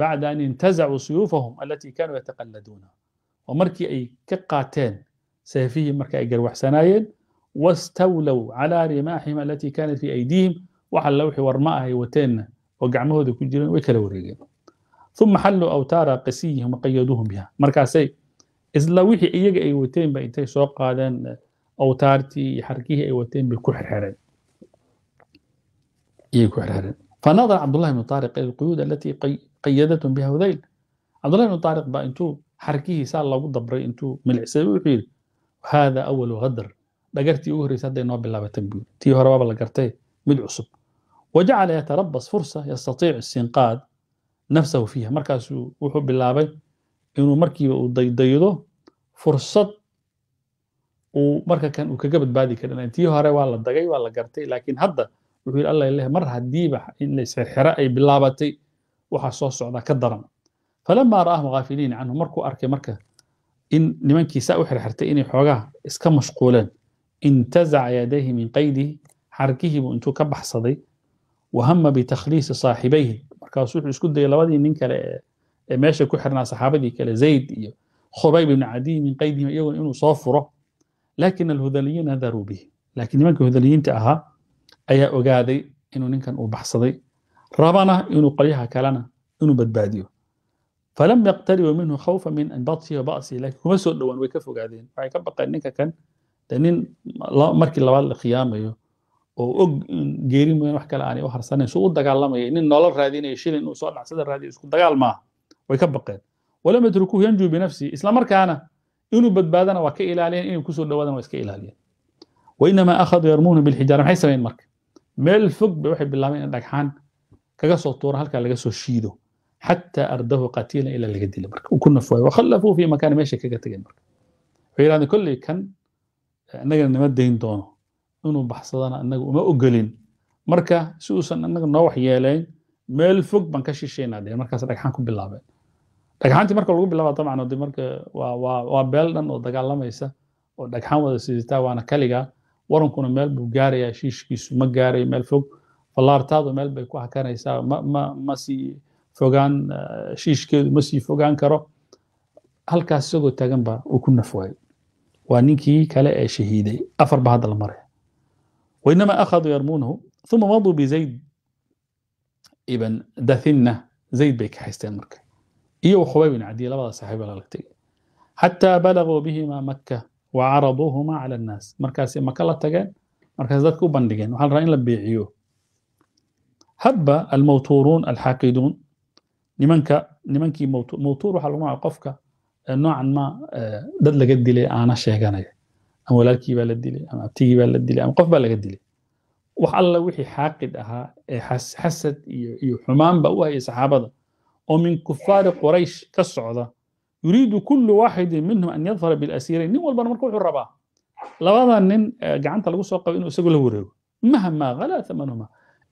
Speaker 1: bacda an intazacuu suyuufahum alatii kanuu yataqalladuuna oo markii ay ka qaateen seefihii marka ay garwaxsanaayeen wastawlow calaa rimaxihim alatii kaanat fii aydiihim wax alle wixii warma ahay wateenna oo gacmahooda ku jireen way kala wareegeen uma xalluu awtaara qasiyihim waqayaduuhum biha markaasay isla wixii iyaga ay wateen ba intay soo qaadeen awtaartii iyo xarkihii ay wateen bay ku xirxireen iyay ku xirxireen fanadara cabdullahi bnu taariq ila alquyuud alatii qayadatum biha hudayl cabdullahi bnu taariq baa intuu xarkihii saa loogu dabray intuu milicsay wuxuu yidhi hada awalu hadar dhagartii ugu horreysa hadday noo bilaabatan buuri tii horebaaba la gartay mid cusub wajacala yatarabas fursa yastatiic istinqaad nafsahu fiiha markaasuu wuxuu bilaabay inuu markiiba uu daydaydo fursad uu marka kan uu kaga badbaadi karin tii hore waa la dagay waa la gartay laakiin hadda wuxuu yidhi alla ileh mar haddiiba in laysxirxira ay bilaabatay waxaa soo socdaa ka daran falamaa ra'ahum ghaafiliina canhu markuu arkay marka in nimankii u xirxirtay inay xoogaha iska mashquuleen intazaca yadayhi min qaydihi buu intuu ka baxsaday wahama bitakhliisi saaxibayhi markaasu wuxuu isku dayay labadii nin kale ee meesha ku xirnaa saxaabadii kale zayd iyo khubayb ibn cadiy min qaydihim iyaguna inuu soo furo lakin alhudaliyiin nadaruu bihi laakiin nimanka hudaliyiinta ahaa ayaa ogaaday inuu ninkan uu baxsaday rabana inuu qolyaha kalena inuu badbaadiyo falam yaqtaribu minhu khawfa min an wabasihi wa kuma soo dhowaan way ka fogaadeen waxay ka baqeen ninka kan nin markii labaad la khiyaamayo oo og geeri mooyaan wax kale aanay u harsanayn suu u dagaalamaya nin nolol raadinaya shilin uu soo dhacsada raadiyo isku dagaal maaha way ka baqeen walam yatrukuuhu yanjuu binafsihi isla markaana inuu badbaadana waa ka ilaaliyeen inay kusoo dhawaadana waa iska ilaaliyeen wainamaa akhaduu yarmuuna bilxijaara maxay sameeyeen marka meel fog bay waxay bilaabeen in dhagxaan kaga soo tuura halkaa laga soo shiido xataa ardahu qatiilan ilaa laga dila marka ku nafwaayo fii makaani meeshay kaga tegeen marka waxay yidhahdeen kolley kan inagana nama dayn doono inuu baxsadana anaga uma ogolin marka si uusan inaga noo wax waxyeelayn meel fog baan ka shishaynaa dee markaas dhagxaan ku bilaabeen dhagxaantii marka lagu bilaaba dabcan de marka waa beel dhan oo dagaalamaysa oo dhagxaan wada sidataa waana kaligaa warankuna meel buu gaaraya shiishkiisu ma gaarayo meel fog fallaartaadu meel bay ku hakanaysaa ma ma sii fogaan eh, shiishkeedu ma sii fogaan karo halkaas isagoo taagan baa uu ku naf waayo waa ninkii kale ee shahiiday afar ba hadda la maraya wainama akhaduu yarmuunahu uma maduu bizayd ibn dahinna zayd bay ka haysteen marka iyo xubayb ibn cadiy labada saaxiiba lala tegay xataa balaguu bihima makka wa caraduuhuma cala annaas markaasay maka la tageen markaas dadka u bandhigeen waxaa la rabaa in la biiciyo hadba almawtuuruun alxaaqiduun nimanka nimankii mawtuur waxaa lagu magaca qofka Eh, noocan ma eh, dad laga dilay aana sheeganaya ama walaalkii baa la dilay ama abtigii baa la dilay ama qof baa laga dilay wax alla wixii xaaqid ahaa ee xasad iyo xumaanba u haya saxaabada oo min kufaari quraysh ka socda yuriidu kullu waaxidin minhum an yadfara bilasirayn nin walbana marka wuxuu rabaa labada nin eh, gacanta lagu soo qabo inuu isagu la wareego mahma khala amanhuma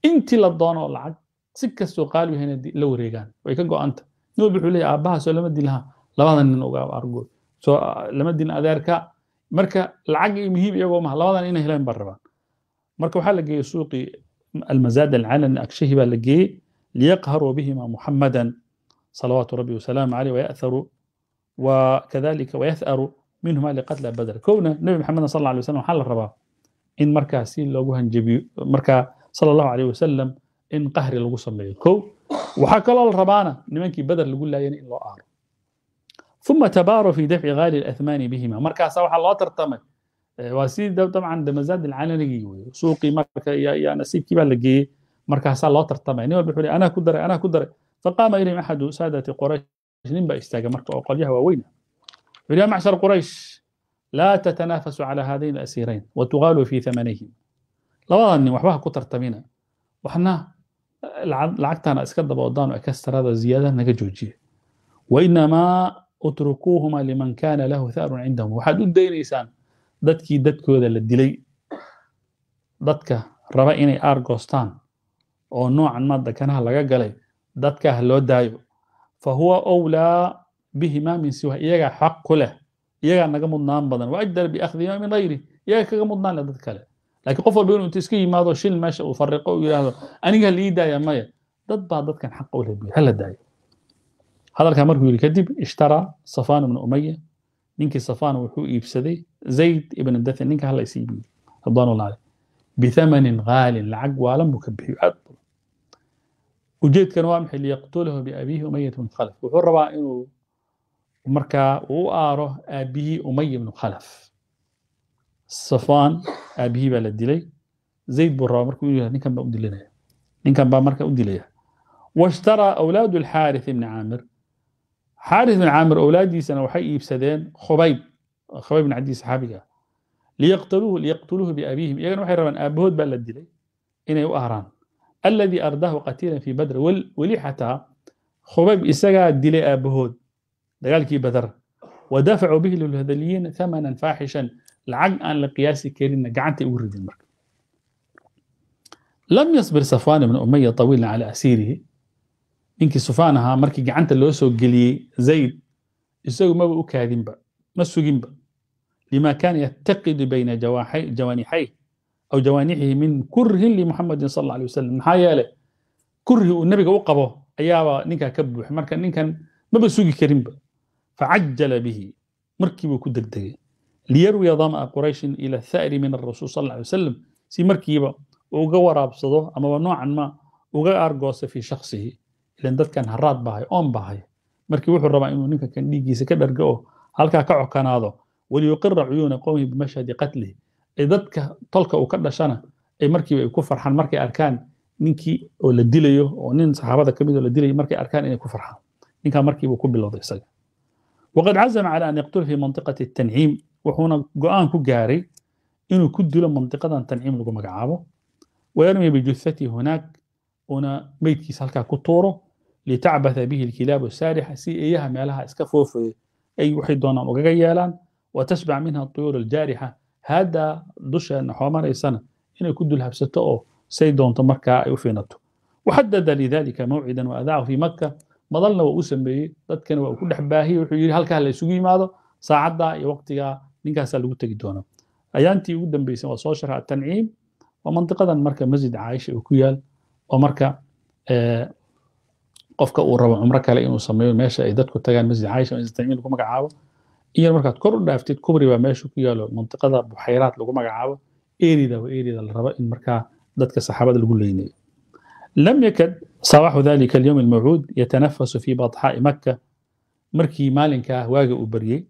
Speaker 1: intii la doono lacag si kastoo qaaligu hana la wareegaan way ka go'anta nin walba wuxuu leeyahy aabbahaasoo lama dilahaa labadan nin argood so ah, lama din adeerka marka lacag muhiim iyagoo maha labadan inay heleen baan rabaan marka waxaa la geeyey suuqii mm, almazaad alcalani akshahi baa la geeyey liyaqharuu bihima muxamadan salawaatu rabbi wasalaamu caleyh wayaatharu wakadalika wayatharu minhuma liqatla badr kowna nebi maxamed sal alla alay waxaa la rabaa in markaa loogu hanjabiyo markaa sala allahu caleyh wasalam in qahri lagu sameeyo kow waxaa kaloo la rabaana nimankii badar lagu laayana in loo aaro uma tabaaruu fi dafci haali اlathmaani bihima markaasaa waxaa loo tartamay waa sidii dabcan damazaad alcalanigii wey suuqii marka iyo nasiibkii baa la geeyey markaasaa loo tartamay nin walba wuxuu anaa ku daray anaa ku daray faqaama ilayhim axadu saadati quraysh nin baa istaagay marka oo qolyaha waaweyna wuxuu ya macshar quraysh laa tatanaafasu cala haadayn asirayn watugaaluu fi thamanihim labadan nin waxba ha ku tartamina waxna lacagtaana iska daba odaano ekastarada ziyaadaha naga joojiya wainamaa utrukuuhuma liman kana lahu tharun cindahum waxaad u daynaysaan dadkii dadkooda la dilay dadka raba inay aar goostaan oo noocan maadda kanaha laga galay dadka ha loo daayo fa huwa wlaa bihimaa min siwa iyagaa xaq ku leh iyagaa naga mudnaan badan wajdar biakhdihimaa min hayri iyaga kaga mudnaan leh dad kale laakiin qof walba inuu inta iska yimaado shil meesha uu fariqo u yidhaahdo aniga daaya maya dad baa dadkan xaq u leh hala daayo hadalkaa markuu yidhi kadib ishtaraa safaan ibnu umaya ninkii safaan wuxuu iibsaday zayd ibn dathan ninka hala is iibiyo radwaanullah aleh bithamanin haalin lacag waalan buu ka bixiyo aad badan ujeedkana waa maxay liyaqtulahu biabiihi umaya bn khalaf wuxuu rabaa inuu markaa uu aaro aabihii umaya ibnu khalaf safaan aabihii baa la dilay zayd buu rabaa markuu yidhi ninkan baa u dilinaya ninkan baa marka u dilaya washtaraa awlaadu alxaaris ibni caamir xaaris bin caamir owlaadiisana waxay iibsadeen khubayb khubayb bin cabdi saxaabiga liyaqtuluuhu biabiihim iyagana waxay rabaan aabahood baa la dilay inay u ahraan alladii ardaahu qatiilan fii badr weli xataa khubayb isagaa dilay aabahood dagaalkii badar wa dafacuu bihi lilhadaliyiin thamanan faaxishan lacag aan la qiyaasi karinna gacantay ugu ridin marka lam yasbir safwaan ibn umaya طawiilan cala asiirihi ninkii sufaan ahaa markii gacanta loo soo geliyey zayd isagu maba u kaadinba ma suginba lima kaana yattaqidu bayna jawaanixayh aw jawaanixihi min kurhin limuxamadin sal alla alay wasalam maxaa yeele kurhi uu nebiga u qabo ayaaba ninkaa ka buuxay marka ninkan maba sugi karinba facajala bihi markiibuu ku degdegay liyarwiya dama qurayshin ila tha'ri min arasul sal alla alay wasalam si markiiba uga waraabsado amaba noocan ma uga argoosa fii shaksihi ilan dadkan haraad bahay oon bahay markii wuxuu rabaa inuu ninka dhiiggiisa ka dharga halkaa ka cokanaado waliyuqira cuyuuna qowmi bimashhadi qatlihi ay dadka tolka uu ka dhashana ay markiiba ay ku farxaan markay arkaan ninkii oo la dilayo oo nin saxaabada ka oo la dilayo markay arkaan inay ku farxaan ninkaa markiibuu ku bilowday isaga waqad cazama cala an yaqtula fi mantiqati tanciim wuxuuna go'aan ku gaaray inuu ku dilo mantiqadan tanciim lagu magacaabo wayarmi bijufati hunaak una meydkiisa halkaa ku tuuro litacbatha bihi alkilaabu asaarixa si eeyaha meelaha iska foofaya ay waxay doonaan ugaga yeelaan wa tashbac minha tuyuur aljaarixa haaddaa dusheena xoomanaysana inay ku dulhabsato oo say doonto markaa ay u finato waxadada lidalika mawcidan waadaaca fii makka madalna waa u sameeyey dadkana waa ku dhex baahiyey wuxuu yidhi halkaa la yimaado saacaddaa iyo waqtigaa ninkaasaa lagu tegi doonaa ayaantii ugu dambeysay waa soo sharxa atanciim waa mandiqadan marka masjid caaisha uu ku yaal oo marka qofka uu rabo cumro kale inuu sameeyo meesha ay dadku tagaan masjid caaisha istacmiin lagu magacaabo iyo markaad kor u dhaaftid kubri baa meesha ku yaalo mantiqada buxayraad lagu magacaabo erida waa erida la rabo in markaa dadka saxaabada lagu leynayo lam yakad sabaxu dalika alyowm almawcuud yatanafasu fi badxaa'i makka markii maalinkaa ah waaga uu baryey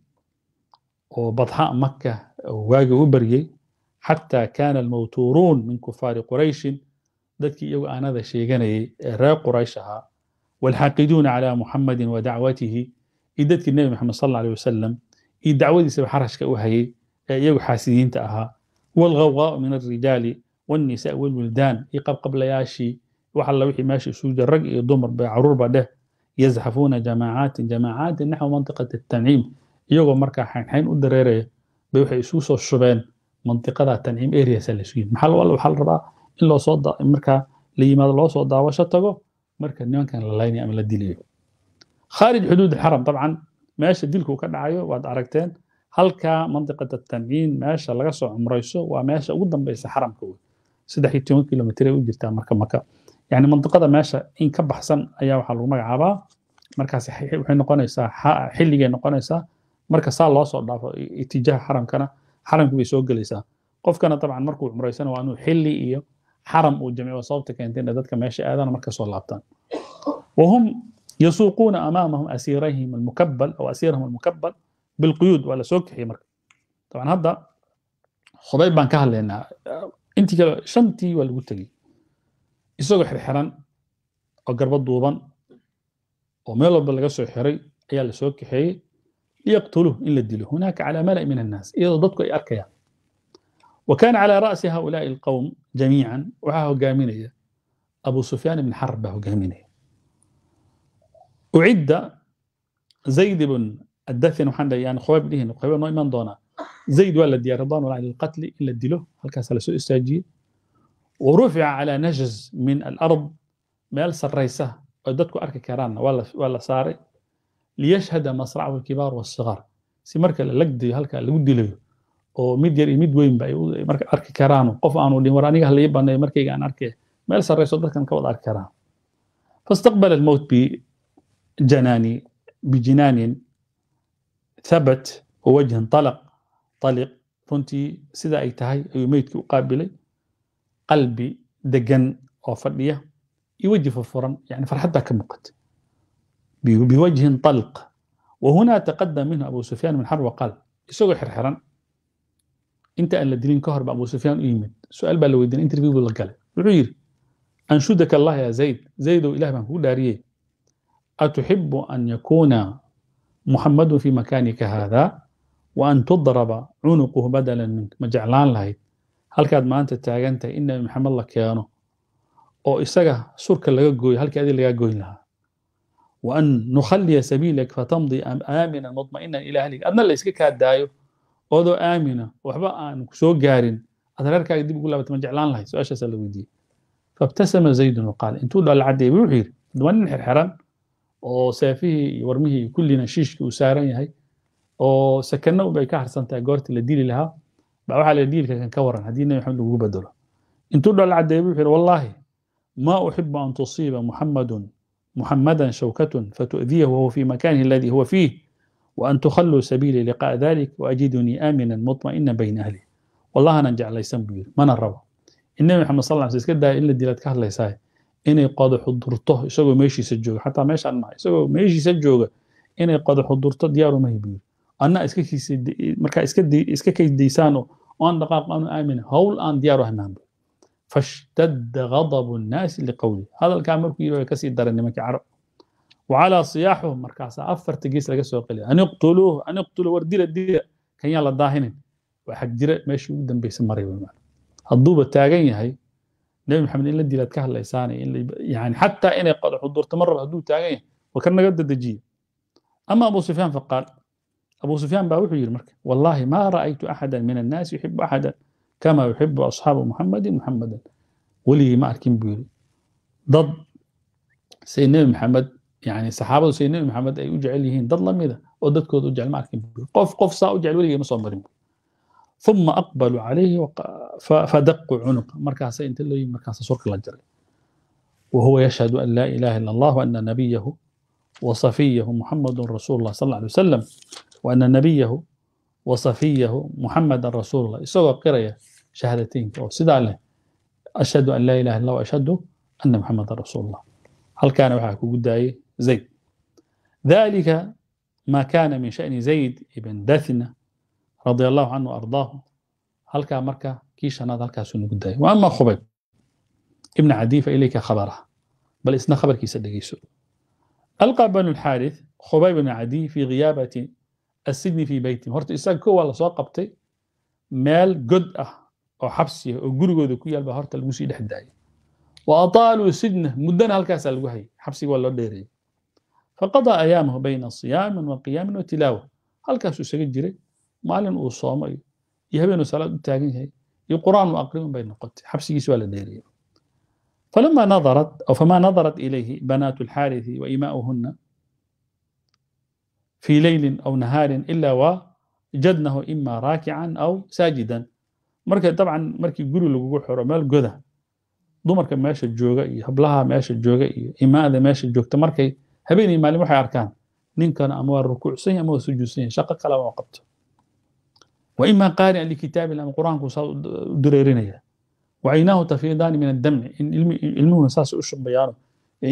Speaker 1: oo badxa makka waaga u baryey xataa kaana almawtuuruun min kufaari qurayshin dadkii iyagu aanada sheeganayay ee reer quraysh ahaa walxaaqiduuna calaa muxamadin wa dacwatihi iyo dadkii nebi maxamed sal allahu aleh wasalam iyo dacwadiisaba xarashka u hayay ee iyagu xaasidiinta ahaa waalghawqaa'u min alrijaali waalnisaa waalwildaan iyo qabqablayaashii wax alla wixii meesha isugu jira rag iyo dumar ba caruurba dheh yazxafuuna jamaacaatin jamaacaatin naxwa mantiqati tanciim iyagoo markaa xaynxayn u dareeraya bay waxay isugu soo shubeen mantiqada tanciim areasa la isugu yimid maxaa waxaa la rabaa in loosoo markaa la yimaado loo soo daawasho tago marka nimankan la laynaya ama la dilayo kharij xuduud xaram dabcan meesha dilku ka dhacayo waad aragteen halkaa mandiqada tamciin meesha laga soo cumrayso waa meesha ugu dambeysa xaramka wey saddex iyo toban kilomitr ay u jirtaa marka maka yani mandiqada meesha in ka baxsan ayaa waxaa lagu magacaabaa markaas waxay noqonaysaa xilligay noqonaysaa marka saa loo soo dhaafo itijaaha xaramkana xaramkii bay soo gelaysaa qofkana dabcan markuu cumraysana waa inuu xilli iyo xaram uu jamciyo sababta keentay inay dadka meesha aadaan marka soo laabtaan wahum yasuuquuna amaamahum asiirayhim almukabal aw asiirahum almukabal bilquyuud waa la soo kixiyey marka dabcan hadda hudayb baan ka hadlaynaa intii kale shantii waa lagu tegey isagoo xirxiran oo garbo duuban oo meel walba laga soo xiray ayaa la soo kaxeeyey liyaqtuluuh in la dilo hunaaka calaa mala'i min annaas iyadoo dadku ay arkayaan وكان على رأس هؤلاء القوم جميعا waxaa hogaaminaya أبو سفيان بن حرب baa hogaaminaya ucidda زayd بن الdathin waxaan dhahayaan khubayb dhihin khubayb noo iman doonaa زayd waa la diyaariya ضan wala lilqatli in la dilo halkaas la soo istaajiyey ورفع على نجز من الأرض meel saraysa oo dadku arki karaanna waa la saaray liyashhada masracahu الكبار والصغار si marka la lagdayo halkaa lagu dilayo oo mid yar iyo mid weynba ay marka arki karaano qof aanu dhin war aniga halii banay markayga aan arkay meel sarrayso dadkan ka wada arki karaan fastaqbala almowt bijanani bijinaanin thabat wa wajhin talaq taliq runtii sida ay tahay ayuu meydkii u qaabilay qalbi degan oo fadhiya iyo weji furfuran yani farxad baa ka muuqata biwajhin talq وهنا تقدم منه أبو سفيان من حرب وقال isagoo حرحرا inta aan la dilin ka hor ba abu u yimid su-aal baa la weydiinay interview buu la galay wuxuu yidhi anshudaka allahi ya zayd zaydow ilah baan kugu dhaariye atuxibu an yakuuna muxamadun fii makaanika haada wa an tudraba cunuquhu badalan mink ma jeclaan lahayd halkaad maanta taagan tahay in nabi maxamed la keeno oo isaga surka laga gooyo halkii adi lagaa goyn lahaa wa an nukhaliya sabiilak fatamdi aaminan mudma'inan ilaa ahlig adna la yska kaa daayo odoo aamina waxba aan ku soo gaarin ad reerkaaga dib ugu laabata ma jeclaan lahay su-aashaasaa la weydiiyey faibtasama zaydun waqaal intuu dhaalacaddeeyay buu wuxuu yidhi duma nin xirxiran oo seefihii iyo warmihii iyo kullina shiishkii uu saaran yahay oo sakanna unbay ka harsan tahay goortii la dili lahaa baa waxaa la diilka kan ka waran haddii nebi maxamed lagugu bedelo intuu dhaalacaddeeyay buu wuxuu yidhi wallaahi maa uxibu an tusiiba muxammadun muxammadan shawkatun fatu'diyahu wahuwa fii makaanihi aladi huwa fiih وأن تخلوا سبيلي لقاء ذلك وأجدني آمنا مطمئنا بين أهلي والله أنا jeclaysan buu yiri mana rabo النبي محمد صلى الله عليه وسلم iska daa in la dilaad ka hadlaysaa inay qodaxu durto isagoo meeshiisa jooga xataa meeshaan ma isagoo meeshiisa jooga inay qodaxu durto diyaaru ma hibiyo anna iska kiisa marka iska iska kaysdaysaan oo aan dhaqaaq aanu aamin hawl aan diyaaru ahnaan fashtadda ghadabu nnaasi liqowli hadalkaa markuu yidhi way kasii daran وعلى صياحهم markaas afarta gees laga soo qaliya an iqtuluuhu war dila dila kan la daahinin waa xag jira meeshii ugu dambaysa maray hadduuba taagan yahay nebi maxamed in la dilaad ka hadlaysaan yani xataa inay xudurto mar raba hadduu taagan yahay war kan naga dadejiye ama abu sufyaan faqaal abu sufyaan baa wuxuu yidhi marka wallaahi maa ra'aytu axadan min annaasi yuxibu axadan kama yuxibu asxaabu muxamadin muxamadan weligii ma arkin buu yidhi dad say nebi maxamed yani saxaabadu say nebi maxamed ay u jecel yihiin dad lamida oo dadkooda u jecel ma qof qof saa u jecel weligay soo marin uma aqbalu calayhi fadaqu cunuqa markaasa inta la markaasa surka la jaray wahuwa yashhadu an laa ilaha ila allah waana nabiyahu wasafiyahu muxamadun rasuulu llah sal alay wasalam waana nabiyahu wasafiyahu muxamadan rasuulullah isagoo qiraya shahaadateynka oo sidaa leh ashhadu an laa ilaha illa wa ashhadu ana muxamadan rasuulu llah halkaana waxaa kugu daayey زيد ذلك ما كان من شأن زيد ibn dathina radia allahu canhu ardaahu halkaa marka kii shanaad halkaasuu nugu daayay wa ama khubayb ibna cadi fa ilayka khabaraha bal isna khabarkiisa dhegeyso alqaa banu lxaarith khubayb ibna cadi fi khiyaabati asijni fi beytihim horta isaga ko waa lasoo qabtay meel god ah oo xabsiya oo gurigooda ku yaal baa horta lagu sii dhex daayay wa ataaluu sijna muddana halkaasaa lagu hayay xabsiga waa loo dheerayay faqadaa ayaamahu bayna siyaamin wa qiyaamin wa tilaawa halkaasuu isaga jiray maalin uu soomayo iyo habeenuu salaad u taagan yahay iyo qur'aan u aqrimin bay noqotay xabsigiisi waa la dheeriyey فلما نظرت أو فما نظرت إليه بنات الحارث وإماؤهن في ليل أو نهار إلا وجدنه إما راكعا أو ساجدا مركي طبعا مركي قولوا لقوا حرو مال دو مركي ماشي الجوغة إيه هبلها ماشي الجوغة إما ماشي الجوغة مركي habeenii maalin waxay arkaan ninkan ama waa rukuucsan yahy ama waa sujuudsan yahy shaqo kale oo qabto wa qaari'an likitaabin ama qur-aanku saa u dareerinaya wa tafiidaani min addamci in ilmuhuna saasay u shumbayaano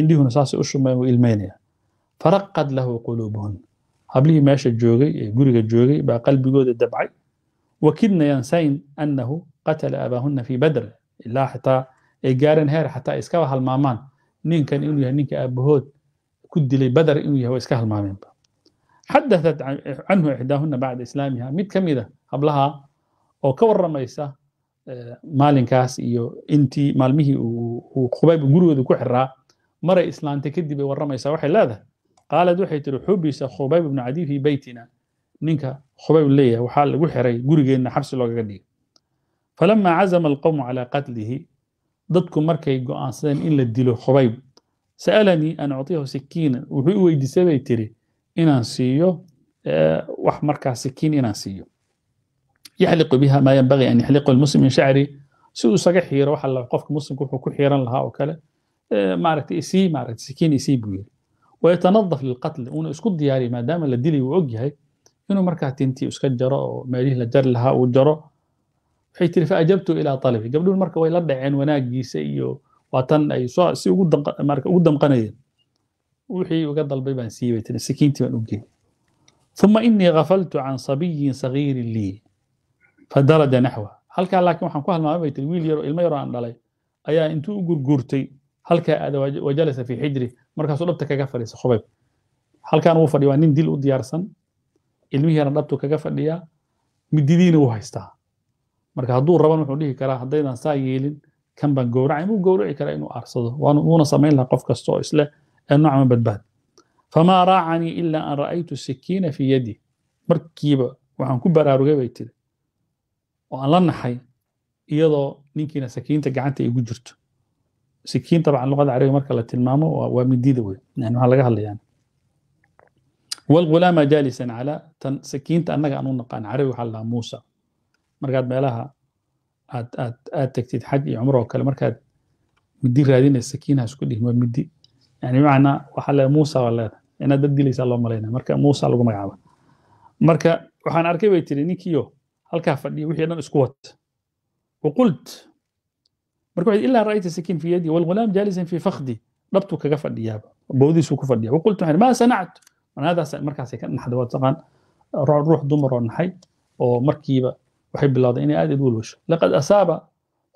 Speaker 1: indhihuna saasay u shumbayaan way ilmaynaya faraqad lahu quluubuhun hablihii meesha joogay ee guriga joogay baa qalbigooda dabcay wakidna yansayn annahu qatala abaahunna fii badr ilaa xataa ay gaareen heer xataa iskaba halmaamaan ninkan inuu yahay ninka aabahood ku dilay badr inuu yahay waa iska halmaameenba xadaat canhu ixdaahuna bacda islaamiha mid ka mida hablaha oo ka waramaysa maalinkaas iyo intii maalmihii uu khubayb gurigooda ku xiraa maray islaantay kadib ay waramaysaa waxay leedahay qaalad waxay tiri xubisa khubayb bnu cadiy fii beytina ninka khubayb leeyahay waxaa lagu xiray gurigeenna xabsi loogaga dhigay falamaa cazama alqowmu calaa qatlihi dadku markay go'aansadeen in la dilo khubayb sa'alanii an uciyahu sikiinan wuxuu u weydiisay bay tiri inaan siiyo wax markaa sikiin inaan siiyo yaxliqu biha maa yanbagii an yaxliqu lmuslim min shacri siduu isaga xiiro waxa qofka muslimka wuxuu ku xiiran lahaa oo kale maaragta isii maaragta sikiin isii buu yiri wayatanadaf lilqatli uuna isku diyaariyo maadaama la dilay uu og yahay inuu markaa tintii iska jaro oo meelihii la jari lahaa uu jaro waxay tiri faajabtu ilaa talabi gabdhuhu marka way la dhaceen wanaagiisa iyo waa tan ay si ugu damqanayeen wixii uga dalbay baan siibay tiri sikiintii baan u geeyey uma inii gafaltu can sabiyin sagiirin lii fadaraja naxwa halkaa laakiin waxaan ku halmaamay bay tiri wiil yaroo ilmo yaroo aan dhalay ayaa intuu u gurguurtay halkaa aada wajalasa fii xijri markaasuu dhabta kaga fadhiisay khubayb halkaan uu fadhiya waa nin dil u diyaarsan ilmihiina dhabtu kaga fadhiyaa mididiina u haystaa marka hadduu raban wuxuu dhihi karaa haddaydan saa yeelin kan baan gowracayn wuu gowraci karaa inuu aarsado wuuna samayn lahaa qof kasta oo isleh ee noocama badbaad famaa raacanii ilaa an ra'aytu sikiina fii yadi markiiba waxaan ku baraarugay bay tiri oo aan la naxay iyadoo ninkiina sakiinta gacanta igu jirto sikiin tabcan luqada carabiga marka la tilmaamo waa midida wey yani waxaa laga hadlayaan walgulaama jaalisan calaa tan sakiinta annaga aan naqaan carabi waxaa la muusa markaad meelaha aad tegtid xaj iyo cumro oo kale markaad midi raadinaysa kiinhaas ku dhihin waa midi yani bimacnaa waxaa le muusa waa leedahay inaad dad dilaysaa loo malaynaya marka muusa lagu magacaaba marka waxaan arkay bay tiri ninkiiyo halkaa fadhiya wixii dhan isku wata وقلت مركوعد إلا رأيت السكين في يدي والغلام جالسا في فخدي ضبطه كقفد إياه بودي سوق فدي وقلت ما صنعت أنا هذا مركز كان حد واتقان روح دمر ونحي ومركيبة waxay bilowday inay aad ugu welwasho laqad asaaba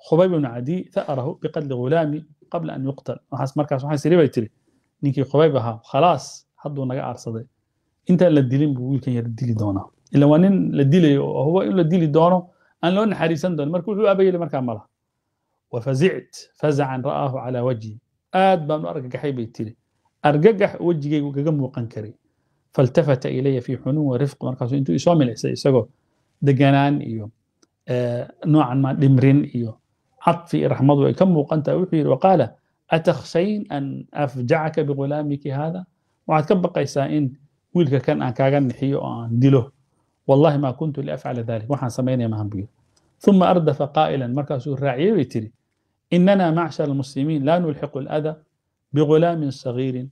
Speaker 1: khubay bnu cadi tha'arahu biqatli ghulaami qabla an yuqtal waxaas markaas waxay siri bay tiri ninkii khubayb ahaa khalaas hadduu naga aarsaday intaan la dilin buu wiilkan yar dili doonaa ila waa nin la dilayo oo hubo in la dili doono aan loo naxariisan doonin marka wuxuu aaba yeeli markaa malaha wafazict fazacan ra'aahu calaa wajhi aad baan u argagaxay bay tiri argagax wejigeygu kaga muuqan karay faltafata ilaya fii xunuun wa rifq markaasuu intuu isoo milicsay isagoo deganaan iyo eh, noocan ma dhimrin iyo caطfi iyo raxmadu ay ka muuqantaha wuxuu yidhi waqaala atakhshayn an afjacaka bigulaamiki hada waxaad ka baqaysaa in wiilka kan aan kaaga nixiyo oo aan dilo wallahi ma kuntu liafcala dalik waxaan samaynaya mahan buu yidhi uma ardafa qaa'ilan markaasuu raaciyey bay tiri inana macshar almuslimiin laa nulxiqu alada bigulaamin sagiirin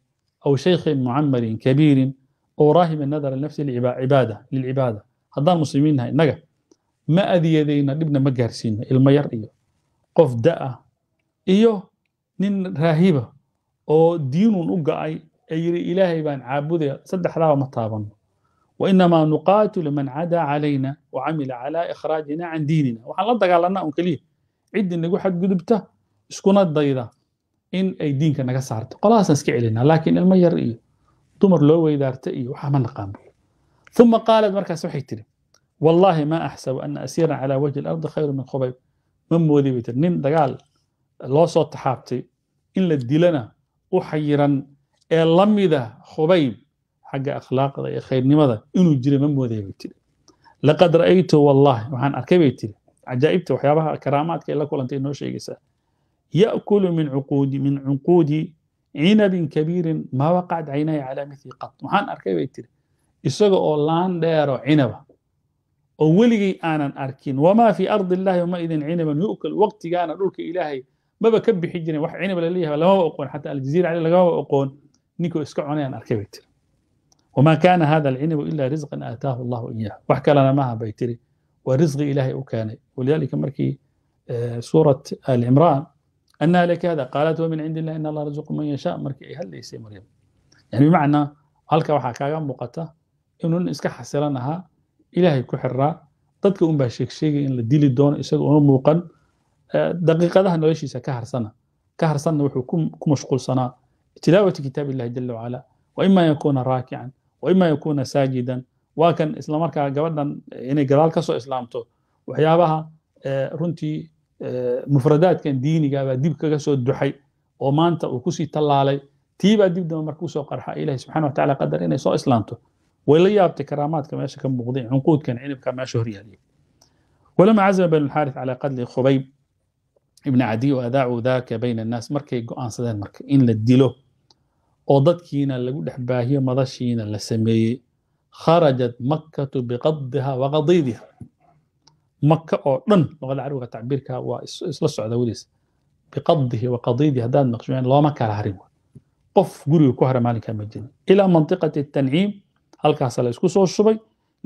Speaker 1: aw shaykhin mucamarin kabiirin aw raahibin nadara nafsi lilcibaada haddaan muslimiin nahay innaga ma adiyadayna dhibna ma gaarsiino ilmo yar iyo qof da'ah iyo nin raahiba oo diinun u ga'ay ee yidhi ilaahay baan caabudaya saddexdaaba ma taabanno wainamaa nuqaatilu man cadaa calayna wacamila calaa ikhraajina can diinina waxaan la dagaalanaa un keliya ciddii nagu xadgudubta iskuna dayda in ay diinka naga saarta qolahaasan iska celinaa laakiin ilmo yar iyo dumar loo weydaarta iyo waxaa ma naqaan uma qaalad markaas waxay tiri wallaahi ma axsabu ana asiiran calaa wajhi alardi khayru min khubayb ma moodi bay tiri nin dagaal loo soo taxaabtay in la dilana u xayiran ee la mida khubayb xagga akhlaaqda iyo khayrnimada inuu jira ma mooday bay tiri laqad ra'aytu wallaahi waxaan arkay bay tiri cajaa'ibta waxyaabaha karaamaadka ay la kulantay inoo sheegaysaa ya'kulu min cuquudi min cuquudi cinabin kabiirin ma waqacad caynaya calaa mithli qad isaga oo laan dheero cinaba oo weligay aanan arkin wamaa fii ardi illahi yowmaidin cinaban yu'kal waqtigaana dhulka ilaahay maba ka bixi jirin wax cinaba laleeyahay lamaba oqoon xataa aljaziira cali lagamaba oqoon ninkoo iska cunayaan arkay bay tiri wamaa kaana hada alcinabu ila risqan aataahu allahu iyah wax kalena maaha bay tiri waa risqi ilaahay u keenay walidalika markii eh, suurat alcimraan annaha laka hada qaalat wa cindi illah in allah razuqu man yashaa markii ay hadlaysay maryam yani bimacnaa halka waxaa kaaga muuqata inuun iska xasilan ahaa ilaahay ku xiraa dadka unbaa sheegsheegay in la dili doono isaga una muuqan daqiiqadaha noloshiisa ka harsana ka harsanna wuxuu ku mashquulsanaa tilaawati kitaab illahi jala wacala wa yakuuna raakican wa yakuuna saajidan waa kan islamarkaa gabadhan inay gadaal ka soo islaamto waxyaabaha runtii mufradaadkan diiniga baa dib kaga soo duxay oo maanta uu kusii tallaalay tiibaa dib dambe marka usoo qarxa ilahi subxana wa tacala qadar inay soo islaamto way la yaabtay karaamaadka meesha ka muuqday cunquudkan cinibka meesha hor yaaliya walama cazama banu lxaaris calaa qatli khubayb ibni cadiy o daaka bayna annaas markay go-aansadeen marka in la dilo oo dadkiina lagu dhex baahiyo madashiina la sameeyey kharajat makkatu biqadiha wa qadiidiha maka oo dhan luqada carbiga tacbiirka waa isla socda weliis biqadihi wa haddaad maqshuueen looma kala harin qof guriga ku hara maalinkaa ma jirin ilaa mantiqati tanciim halkaasa la isku soo shubay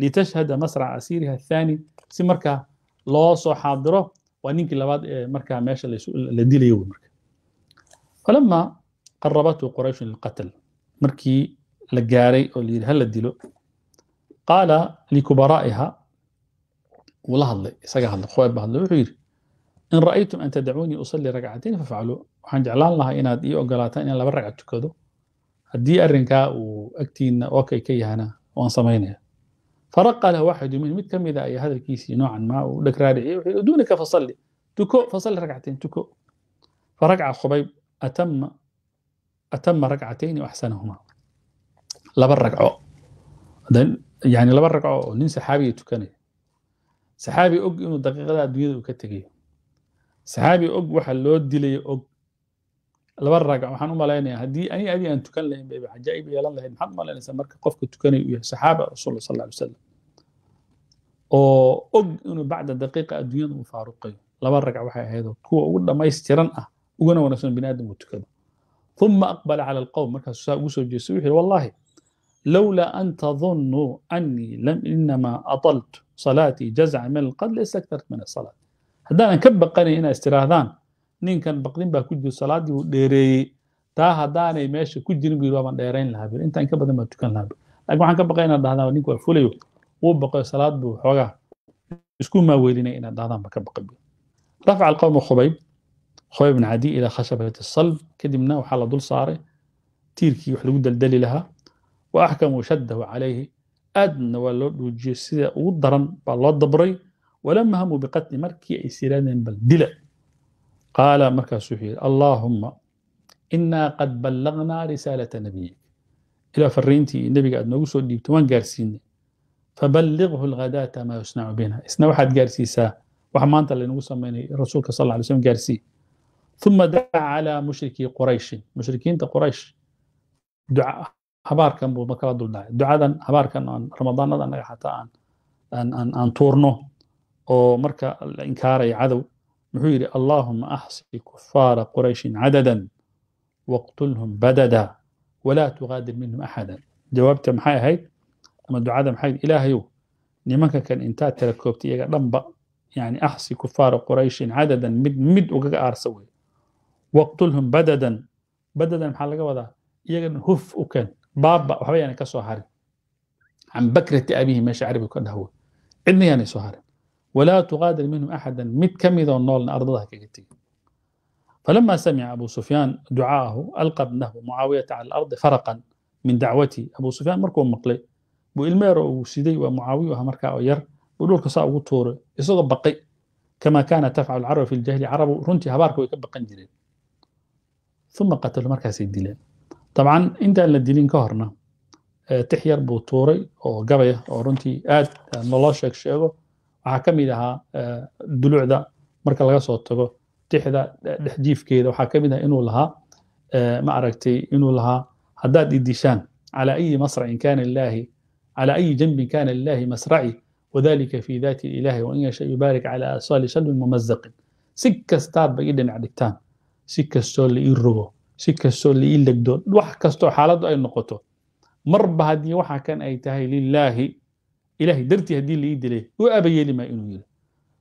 Speaker 1: litashhada masraca asiiriha athaani si markaa loo soo xaadiro waa ninkii labaad ee markaa meesha la dilayo wey marka falama qarabatu qurayshun lilqatl markii la gaaray oo layidhi hala dilo qaala likubaraaiha wuu la hadlay isaga hadlay khubayb hadlay wuxuu yidhi in ra'aytum an tadacuunii usalli rakcatayn fafcaluu waxaan jeclaan lahaa inaad ii ogolaataan inaan laba ragca tukado haddii arinkaa uu agtiina okay ka yahana waan samaynaya faraqala waxay dumin mid ka mid a ah ayaa hadalkiisii noocan maa uu dhagraadhiciyey wuxuu duunika fasalli tuko fasalli ragcatain tuko faragca khubayb atama atama ragcatayni waxsanahuma laba ragco yani laba ragco oo nin saxaabiya tukanaya saxaabi og inuu daqiiqada adduunyada uu ka tegayo saxaabi og waxa loo dilaya og laba raga waxaan u malaynaya haddii ani adi aan tukan lahayn bayba cajaa'ib yeelan lahayd maxaad u malaynaysaa marka qofka tukanay uu yahay saxaaba rasuul sal alay wasalam oo og inuu bacda daqiiqa adduunyada uu faaruqayo laba ragc waxay ahaydoo kuwa ugu dhammaystiran ah ugana wanaagsan bini aadam uu tukado uma aqbala cala alqowm markaasuu saa ugu soo jeestay wuxuu yidhi wallahi lowlaa an tadunnuu annii lam inamaa ataltu salaatii jazca min alqad laistaktartu min asalaat haddaanan ka baqanay inaad istirahdaan ninkan baqdin baa ku jiro salaadii uu dheereeyey taa haddaanay meesha ku jirin bu waaban dheerayn lahaa bir intaan ka badan baan tukan lahaa bir lakin waxaan ka baqay inaad dhahdaan ninku waa fulayo uu baqayo salaad buu xoogaa isku maaweelinay inaad dhahdaan ba ka baqay bir rafaca alqawmu khubayb khubayb bn cadi ilaa khashabati salb kadibna waxaa la dul saaray tiirkii wax lagu daldali lahaa wa axkamuu shaddahu calayhi aadna waa loo dhuujiyey sida ugu daran baa loo dabray walama hamuu biqatli markii ay siraadeen bal dila qaala markaasu wuxuu yidhi allaahumma inaa qad ballagnaa risaalata nabiyik ilaa fariintii nebiga aad noogu soo dhiibto waan gaarsiinay faballiqhu lghadaata maa yusnacu bina isna waxaad gaarsiisaa wax maanta laynagu samaynay rasuulka sal ly slam gaarsii uma daca calaa mushrikii qurayshin mushrikiinta quraysh duca habaarkan buu makala duldhacay ducadan habaarkan aan anaga xataa aan aan tuurno oo marka la inkaaraya cadow muxuu yidhi allahuma axsi kufaara qurayshin cadadan waqtulhum badada walaa tuqaadir minhum axadan jawaabta maxay ahayd ama ducada maxayd ilaahayow nimanka kan intaa tala koobtay iyaga dhanba yani axsi kufaara qurayshin cadadan mid mid ugaga aarsa wey waqtulhum badadan badadan maxaa laga wadaa iyagan huf u ken baaba waxba yaana ka soo harin can bakrati abihi meesha carabiga ka dhahwo cidna yaanay soo harin walaa tuqaadir minhum axadan mid ka midoo noolna ardadaha kaga tegin falama samica abu sufyaan ducaahu alqa bnahu mucaawiyata cala alardi faraqan min dacwatihi abu sufyaan markuu maqlay buu ilmo oo uu siday waa mucaawiyu ah markaa oo yar buu dhulka saa ugu tuuray isagoo baqay kama kaana tafcalu carabu fi ljahli carabu runtii habaarka way ka baqan jireen uma qatalu markaasay dileen dabcan intaan la dilin ka horna tix yar buu tuuray oo gabaya oo runtii aad naloo sheego waxaa ka mid ahaa e, dulucda marka laga soo tago tixda e, hmm. dhexjiifkeeda waxaa ka mid aha inuu lahaa e, ma aragtay inuu lahaa haddaad idishaan calaa ayi masracin kana ilaahi calaa ayi janbin kana lilaahi masraci wadalika fi daati ilaahi wain yasha yubaarik calaa asali shalbin mumazaqin si kastaadba ii dhinac dhigtaan si kastoo la ii rogo si kastoo la ii legdo wax kastoo xaaladdu ay noqoto marba haddii waxaa kan ay tahay lilaahi ilahay dartii haddii lii dilay uu abayeelimaa inuu yiri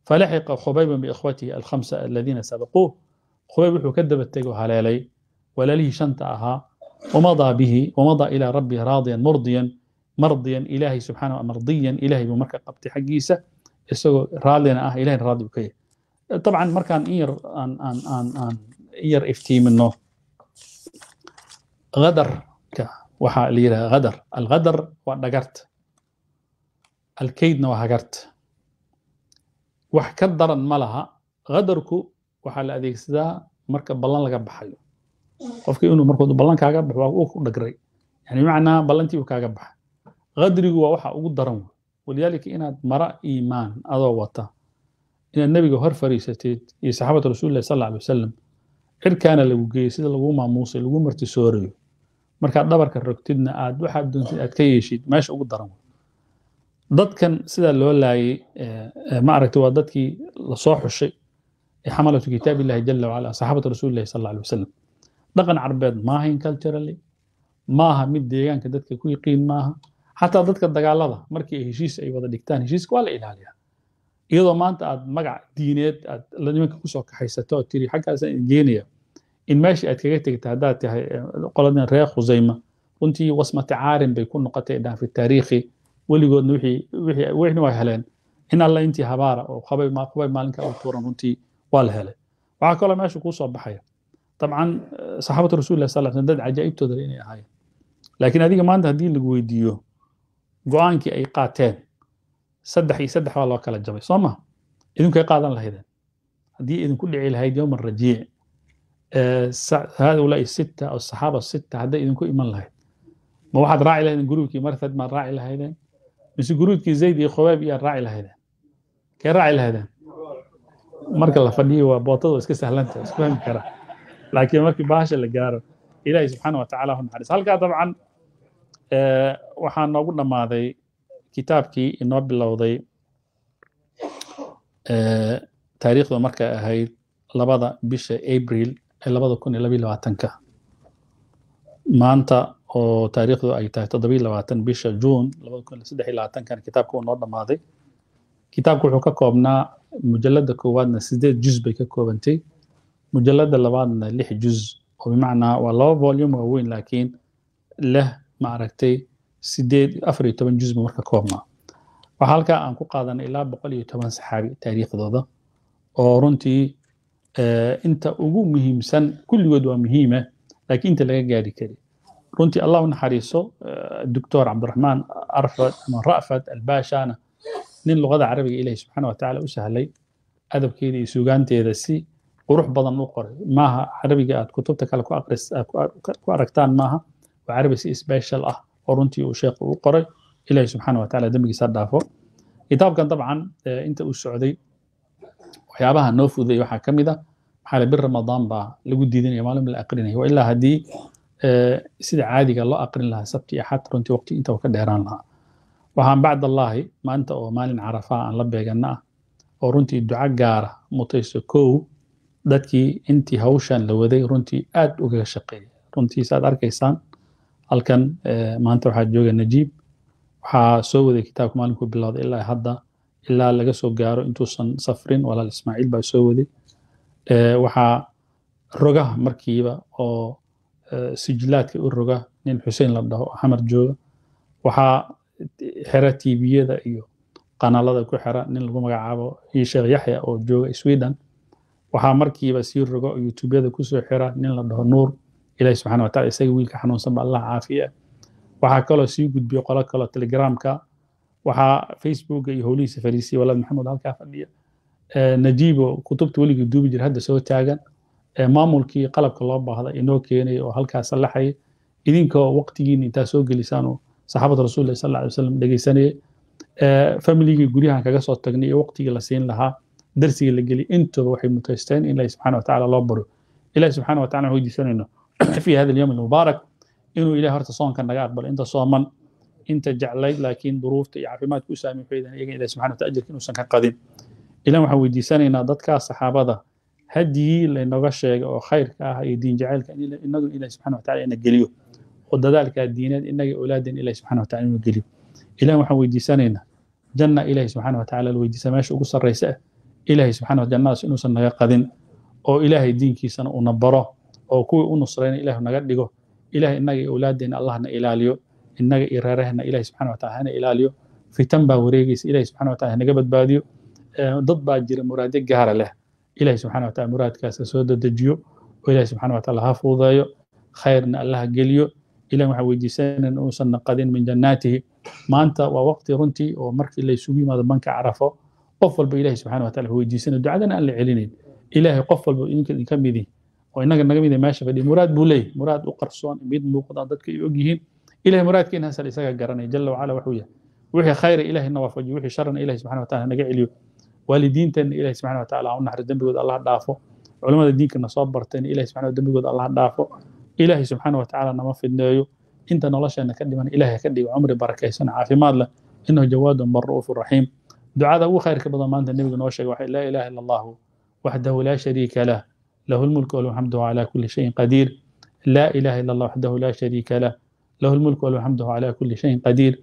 Speaker 1: falaxiqa khubayban biikhwatihi alkhamsa aladiina sabaquuh khubayb wuxuu ka dabatego haleelay walaalihii shanta ahaa wamadaa bihi wamadaa ilaa rabbihi raadiyan murdiyan mardiyan ilaahay subxaana mardiyan ilaahay buu marka qabtay xaggiisa isagoo raallina ah ilahay raadi buu ka yahay طبعا مركان اير ان ان ان ان اير اف تي منه غدر وحا ليرا غدر الغدر ودغرت alkaydna waa hagarta wax ka daran ma laha qadarku waxaa la adeegsadaa marka ballan laga baxayo qofkii inuu markuu ballan kaaga baxo waa uu ku dhagray yani bimacnaa ballantii uu kaaga baxay qadrigu waa waxa ugu daran wey walidaalika inaad mara iimaan adoo wata inaad nebiga hor fariisatid iyo saxaabata rasuulillahi sal alay wasalam cirkaana lagu geeyey sida lagu maamuusay lagu martisoorayo markaad dhabarka rogtidna aad waxaad doontid aad ka yeeshid meesha ugu daran wey dadkan sidaa loo laayay eh, maaragta waa dadkii lasoo xushay ee xamalatu kitaab illahi jala wacala saxaabata rasuuli sal alla wasalam dhaqan carbeed maaha in culturally maaha mid deegaanka dadka ku yiqiin maaha xataa dadka dagaalada markii heshiis ay wada dhigtaan heshiiska waa la ilaaliya iyadoo maanta aad magac diineed aad nimanka kusoo kaxaysato oo tiri xaggaasan idgeenaya in meesha aad kaga tegta haddaad tahay eh, qoladan reer khusayma runtii wasmata caarin bay ku noqotay dhaan fi weligoodna wixna waa heleen in alle intii habaara oo hubay maalinka u tuuran runtii waa la helay waxaa kaloo meesha kuu baxaya dabcan eh, saxaabatu rasulillah sal sl dad cajaa'ibtooda inay ahaayeen laakiin adiga maanta haddii lagu weydiiyo go-aankii ay qaateen saddex iyo saddex baa loo kala jabay soo ma idinku qaadan lahaydeen haddii idinku dhici lahayd yowman rajiic eh, haulaai sita oo saxaaba sita hadday idinku iman lahayd ma waxaad raaci lahaydeen gruubkii martad maad raaci lahaydeen mise guruudkii zayd iyo khubayb iyo raaci lahaydeen kee raaci lahaydeen marka la fadhiyo waa bootada iska sahlanta isku fahmi karaa laakiin markii baasha la gaaro ilaahay subxaana wa hu naxariis halkaa dabcan eh, waxaa noogu dhammaaday kitaabkii inoo bilowday eh, taariikhda marka ahayd labada bisha abril ee labada kun iyo labiyo maanta oo taariikhdu ay tahay toddobiy labaatan bisha juun labada kun saddex iyo labaatankan kitaabka uu noo dhammaaday kitaabku wuxuu ka koobnaa mujalada koowaadna sideed juz bay ka koobantay mujalada labaadna lix juz oo bimacnaa waa laba volume waaweyn laakiin leh ma sideed afar iyo toban juz marka koobnaa waxaa halkaa aan ku qaadanay ilaa boqol iyo toban saxaabi taariikhdooda oo runtii eh, inta ugu muhiimsan kulligood waa muhiima laakiin inta laga gaari kari runtii allah u naxariiso eh, doctor cabdiraxmaan arfad ama ra'fad albaashana nin luqada carabiga ilahi subxaana watacaala u sahlay adabkeeda iyo suugaanteeda si qurux badan u qoray maaha carabiga aad kutubta kale ku aragtaan maaha waa carabi si special ah oo runtii uu sheekhu u qoray ilahi subxaana watacaala dembigiisa dhaafo kitaabkan dabcan eh, inta uu socday waxyaabaha noo fududay waxaa ka mid ah maxaa bir ramadaan baa lagu diidinaya maalin la aqrinaya waa ilaa haddii sida caadiga loo aqrin lahaa sabti axad runtii waqti intaba ka dheeraan lahaa waxaan bacdallaahi maanta oo maalin carafaa aan la beeganna ah oo runtii duco gaara mutayso kow dadkii intii hawshan la waday runtii aad ugaga shaqeeya runtii saad arkaysaan halkan maanta waxaa jooga najiib waxaa soo waday kitaabka maalinkuu bilowda ilaa hadda ilaa laga soo gaaro intuusan safrin walaal ismaaciil baa soo waday waxaa rogaha markiiba oo Eh, sijilaadka u roga nin xuseen la dhaho xamar jooga waxaa xera tibiyada iyo qanalada ku xera nin lagu magacaabo sheekh yaxya oo jooga sweden waxaa markiiba sii rogo oo kusoo xira nin la dhaho nuur ilahi subxana watacala isaga wiilka xanuunsanba allah caafiya waxaa kaloo sii gudbiya qolo kaloo telegramka waxaa facebooka iyo howlihiisa fariisiya walaad maxamed halkaa fadhiya eh, najiibo kutubta weligii duubi jir hadda soo taagan maamulkii qalabka loo baahda inoo keenay oo halkaa sallaxay idinkoo waqtigiin intaa soo gelisaan saxaabada rasuul sal ly wslam dhegeysanayay familigii guryahan kaga soo tagnay iyo waqtigii la siin lahaa darsigii la geliyay intaba waxay mutaysteen in ilahi subxana watacaala loo baro ilahi subxana watacala aan weydiisanayno fi hada alyowm almubaarak inuu ilahi horta soonka naga aqbalo inta sooman inta jeclayd laakiin duruufta iyo caafimaadku u saamay waxay iyagan ilahi subxana wataala ajirka inuusan ka qadin ilan waxaan weydiisanaynaa dadkaas saxaabada hadyigii lanoga sheega oo khayrka ah iyo diin jacaylka inagu ilahi subxana watacala ina geliyo oo dadaalkaa diineed innaga owlaadeen ilahi subxana watacala inu geliyo ilahi waxaan weydiisanaynaa janna ilahi subxana watacala la weydiisa meesha ugu sarraysa ah eh, ilahi subxana wa jannadaas inuusan naga qadin oo ilaahay diinkiisana uuna baro oo kuwii u nusrayna ilahu naga dhigo ilahi innaga iyo owlaadeenna allahna ilaaliyo innaga iyo reerahna ilahi subxana watacala hana ilaaliyo fitan baa wareegaysa ilahi subxana watacala hanaga badbaadiyo dad baa jira muraadyo gaara leh ilahay subxana watala muraadkaas soo dadejiyo oo ilahay subxana watacala ha fuudeeyo khayrna alla geliyo ilah waxaan weydiisanayn uusan naqadin min jannaatihi maanta waa waqti runtii oo markii laysugu yimaado banka carafo qof walba ilahay subxana watala ha weydiisanayo ducadana aan la celinayn ilaahay qof walba idinka idinka midi oo inaga naga midi meesha fadhiya muraad buu leeyahy muraad u qarsoon mid muuqda dadka ay ogyihiin ilahay muraadkiina hasal isaga garanaya jala wacala wuxuu yahay wixii khayra ilahayna waafajiyo wixii sharana ilahay subxana watala naga celiyo waalidiintan ilahi subxana wataala ha dembigooda allah dhaafo culamada diinkana soo barteen ilahi subxana dembigooda allah dhaafo ilaahay subxaana watacaala nama fidneeyo inta nolosheena ka dhiman ilaahay ka dhigo cumri barakaysan caafimaad leh innahu jawaadun baruufu raxiim ducada ugu khayrka badan maanta nebigu noo sheegay waxay laa ilaha illa allahu waxdahu laa shariika lah lahu lmulku walxamdu calaa kulli shayin qadiir laa ilaha illa allah waxdahu laa shariika lah lahu lmulku walxamdu calaa kulli shayin qadiir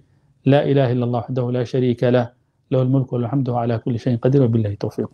Speaker 1: laa ilaha illa allah waxdahu laa shariika lah له الملك والحمد على كل شيء قدير وبالله التوفيق